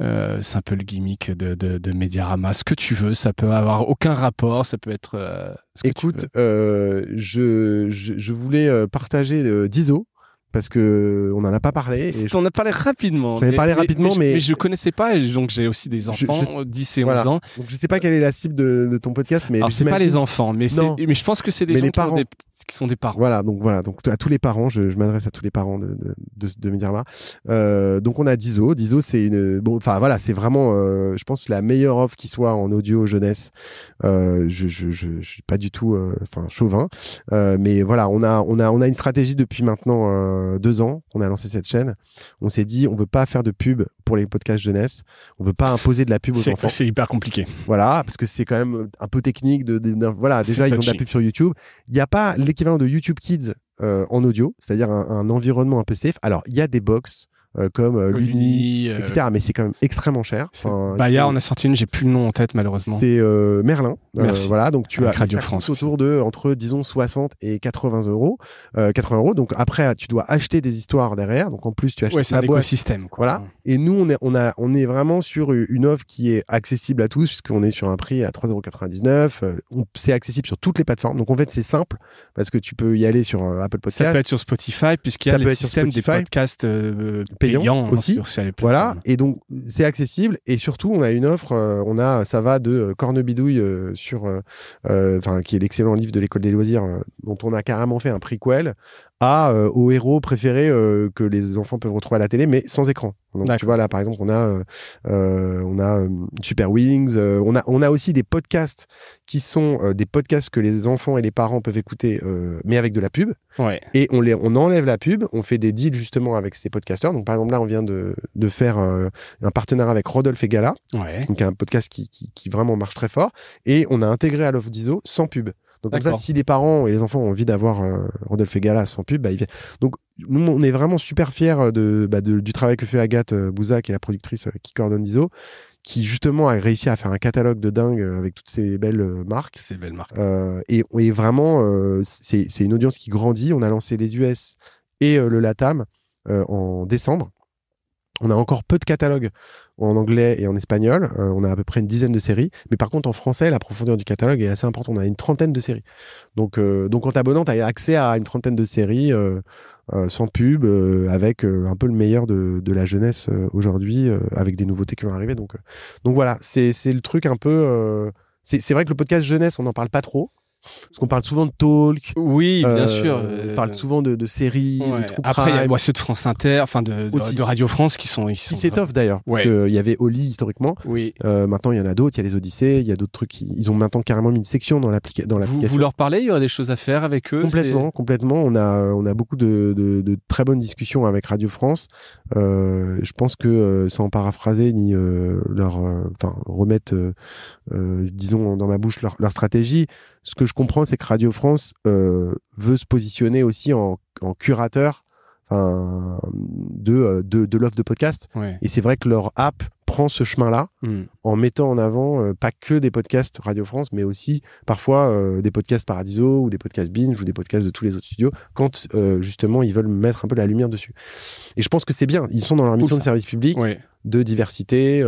B: C'est un peu le gimmick de, Mediarama. Ce que tu veux, ça peut avoir aucun rapport, ça peut être. Euh, Écoute,
A: euh, Je, je, voulais partager Diso parce que on en a pas parlé.
B: on en a parlé rapidement. parlé rapidement, mais, mais, je, connaissais pas, donc j'ai aussi des enfants, je, 10 et 11 ans. Donc je sais pas quelle est la cible de,
A: ton podcast, mais c'est pas les enfants, mais mais je pense que c'est des gens parents. Qui, sont des parents. Voilà, donc voilà, donc à tous les parents, je, m'adresse à tous les parents de de, de, de Euh, donc on a Dizo, Dizo c'est une, bon, enfin voilà, c'est vraiment, euh, je pense la meilleure offre qui soit en audio jeunesse. Euh, je, je je suis pas du tout, euh, enfin chauvin, euh, mais voilà, on a on a on a une stratégie depuis maintenant euh, deux ans qu'on a lancé cette chaîne, on s'est dit on veut pas faire de pub pour les podcasts jeunesse, on veut pas imposer de la pub aux enfants. C'est hyper compliqué. Voilà, parce que c'est quand même un peu technique. De, voilà, déjà ils ont de la pub sur YouTube. Il n'y a pas l'équivalent de YouTube Kids euh, en audio, c'est-à-dire un, environnement un peu safe. Alors il y a des box euh, comme euh, l'Uni, euh, etc. Mais c'est quand même extrêmement cher. bah Bayard on
B: a sorti une, j'ai plus le nom en tête malheureusement. C'est Merlin. Merci. voilà,
A: donc tu as Radio France autour de entre disons 60 et 80 euros, 80 euros. Donc après, tu dois acheter des histoires derrière. Donc en plus, tu achètes ouais, la un Écosystème, quoi. Voilà. Et nous, on est, on a, on est vraiment sur une offre qui est accessible à tous puisqu'on est sur un prix à 3,99 euros. C'est accessible sur toutes les plateformes. Donc en fait, c'est simple parce que tu peux y aller sur Apple Podcast. Ça peut être sur Spotify puisqu'il y a le système des
B: podcasts payant, hein, aussi.
A: voilà. Et donc, c'est accessible. Et surtout, on a une offre. Euh, on a, ça va de euh, Cornebidouille euh, sur, enfin, qui est l'excellent livre de l'école des loisirs, dont on a carrément fait un prequel, à, euh, héros préférés euh, que les enfants peuvent retrouver à la télé, mais sans écran. Donc tu vois là, par exemple, on a, euh, on a Super Wings, on a, on a aussi des podcasts qui sont des podcasts que les enfants et les parents peuvent écouter, mais avec de la pub. Ouais. Et on les, on enlève la pub, on fait des deals justement avec ces podcasteurs. Donc par exemple là, on vient de, de faire un partenariat avec Rodolphe et Gala, ouais. donc un podcast qui, qui, vraiment marche très fort, et on a intégré à Love d'ISO sans pub. Donc ça, si les parents et les enfants ont envie d'avoir euh, Rodolphe et Galas en pub, bah, Donc nous, on est vraiment super fiers euh, bah, de, du travail que fait Agathe euh, Bouza, qui est la productrice qui coordonne Iso qui justement a réussi à faire un catalogue de dingue avec toutes ces belles marques. Ces belles marques. et, vraiment, c'est une audience qui grandit. On a lancé les US et le LATAM en décembre on a encore peu de catalogues en anglais et en espagnol. Euh, on a à peu près une dizaine de séries. Mais par contre, en français, la profondeur du catalogue est assez importante. On a une trentaine de séries. Donc, euh, donc en t'abonnant, tu as accès à une trentaine de séries euh, sans pub, avec un peu le meilleur de, de la jeunesse aujourd'hui, avec des nouveautés qui vont arriver. Donc, donc voilà, c'est le truc un peu. c'est vrai que le podcast jeunesse, on n'en parle
B: pas trop. Parce qu'on parle souvent de talk. Oui, bien euh, sûr. On parle souvent de, de séries, de Après, il y a ceux de France Inter, enfin de, de, Radio France qui sont. ici qui s'étoffent d'ailleurs. Ouais.
A: Parce qu'il y avait Oli historiquement. Oui. Euh, maintenant, il y en a d'autres. Il y a les Odyssées, il y a d'autres trucs. Ils ont maintenant carrément mis une section dans l'application. Vous, vous
B: leur parlez Il y aurait des choses à faire avec eux Complètement,
A: complètement. On a, on a beaucoup de, de très bonnes discussions avec Radio France. Euh, je pense que euh, sans paraphraser ni leur. Enfin, remettre, disons, dans ma bouche leur, leur stratégie ce que je comprends, c'est que Radio France euh, veut se positionner aussi en, curateur enfin euh, de, de, l'offre de podcast. Et c'est vrai que leur app prend ce chemin-là hmm. en mettant en avant euh, pas que des podcasts Radio France, mais aussi parfois des podcasts Paradiso ou des podcasts Binge ou des podcasts de tous les autres studios quand justement ils veulent mettre un peu la lumière dessus. Et je pense que c'est bien. Ils sont dans leur mission de service public. de diversité et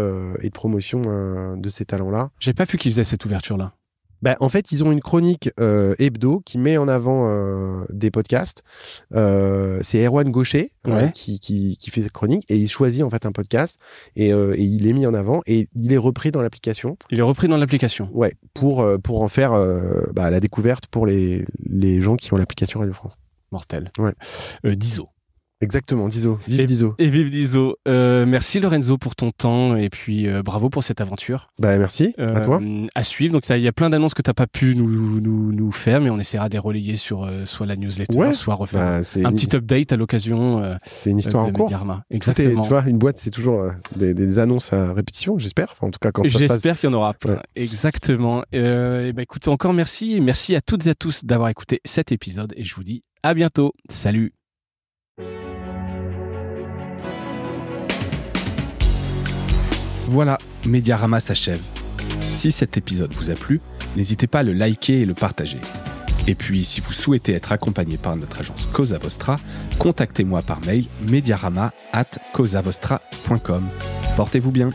A: de promotion de ces talents-là. J'ai pas vu qu'ils faisaient cette ouverture-là. Ben en fait, ils ont une chronique euh, hebdo qui met en avant euh, des podcasts. Euh, c'est Erwan Gaucher qui, qui, fait cette chronique et il choisit en fait un podcast et, et il est mis en avant et il est repris dans l'application. Il est repris dans l'application. Ouais, pour, pour en faire bah, la découverte pour les, les gens qui ont l'application Radio France. Mortel. Ouais. Diso. Exactement, Dizo.
B: Vive Dizo. Et vive Dizo. Euh, merci Lorenzo pour ton temps et puis euh, bravo pour cette aventure. Bah, merci, à euh, toi. Mm, à suivre. Donc, il y a plein d'annonces que tu n'as pas pu nous, faire, mais on essaiera de les relayer sur soit la newsletter, soit refaire bah, un petit update à l'occasion.
A: c'est une histoire en cours. Exactement. Tu vois, une boîte, c'est toujours des, annonces à répétition, j'espère. en tout cas, quand J'espère qu'il y en aura plein.
B: Exactement. et eh ben, écoute, encore merci. Merci à toutes et à tous d'avoir écouté cet épisode et je vous dis à bientôt. Salut. Voilà, Mediarama s'achève. Si cet épisode vous a plu, n'hésitez pas à le liker et le partager. Et puis, si vous souhaitez être accompagné par notre agence Cosa Vostra, contactez-moi par mail mediarama at Portez-vous bien.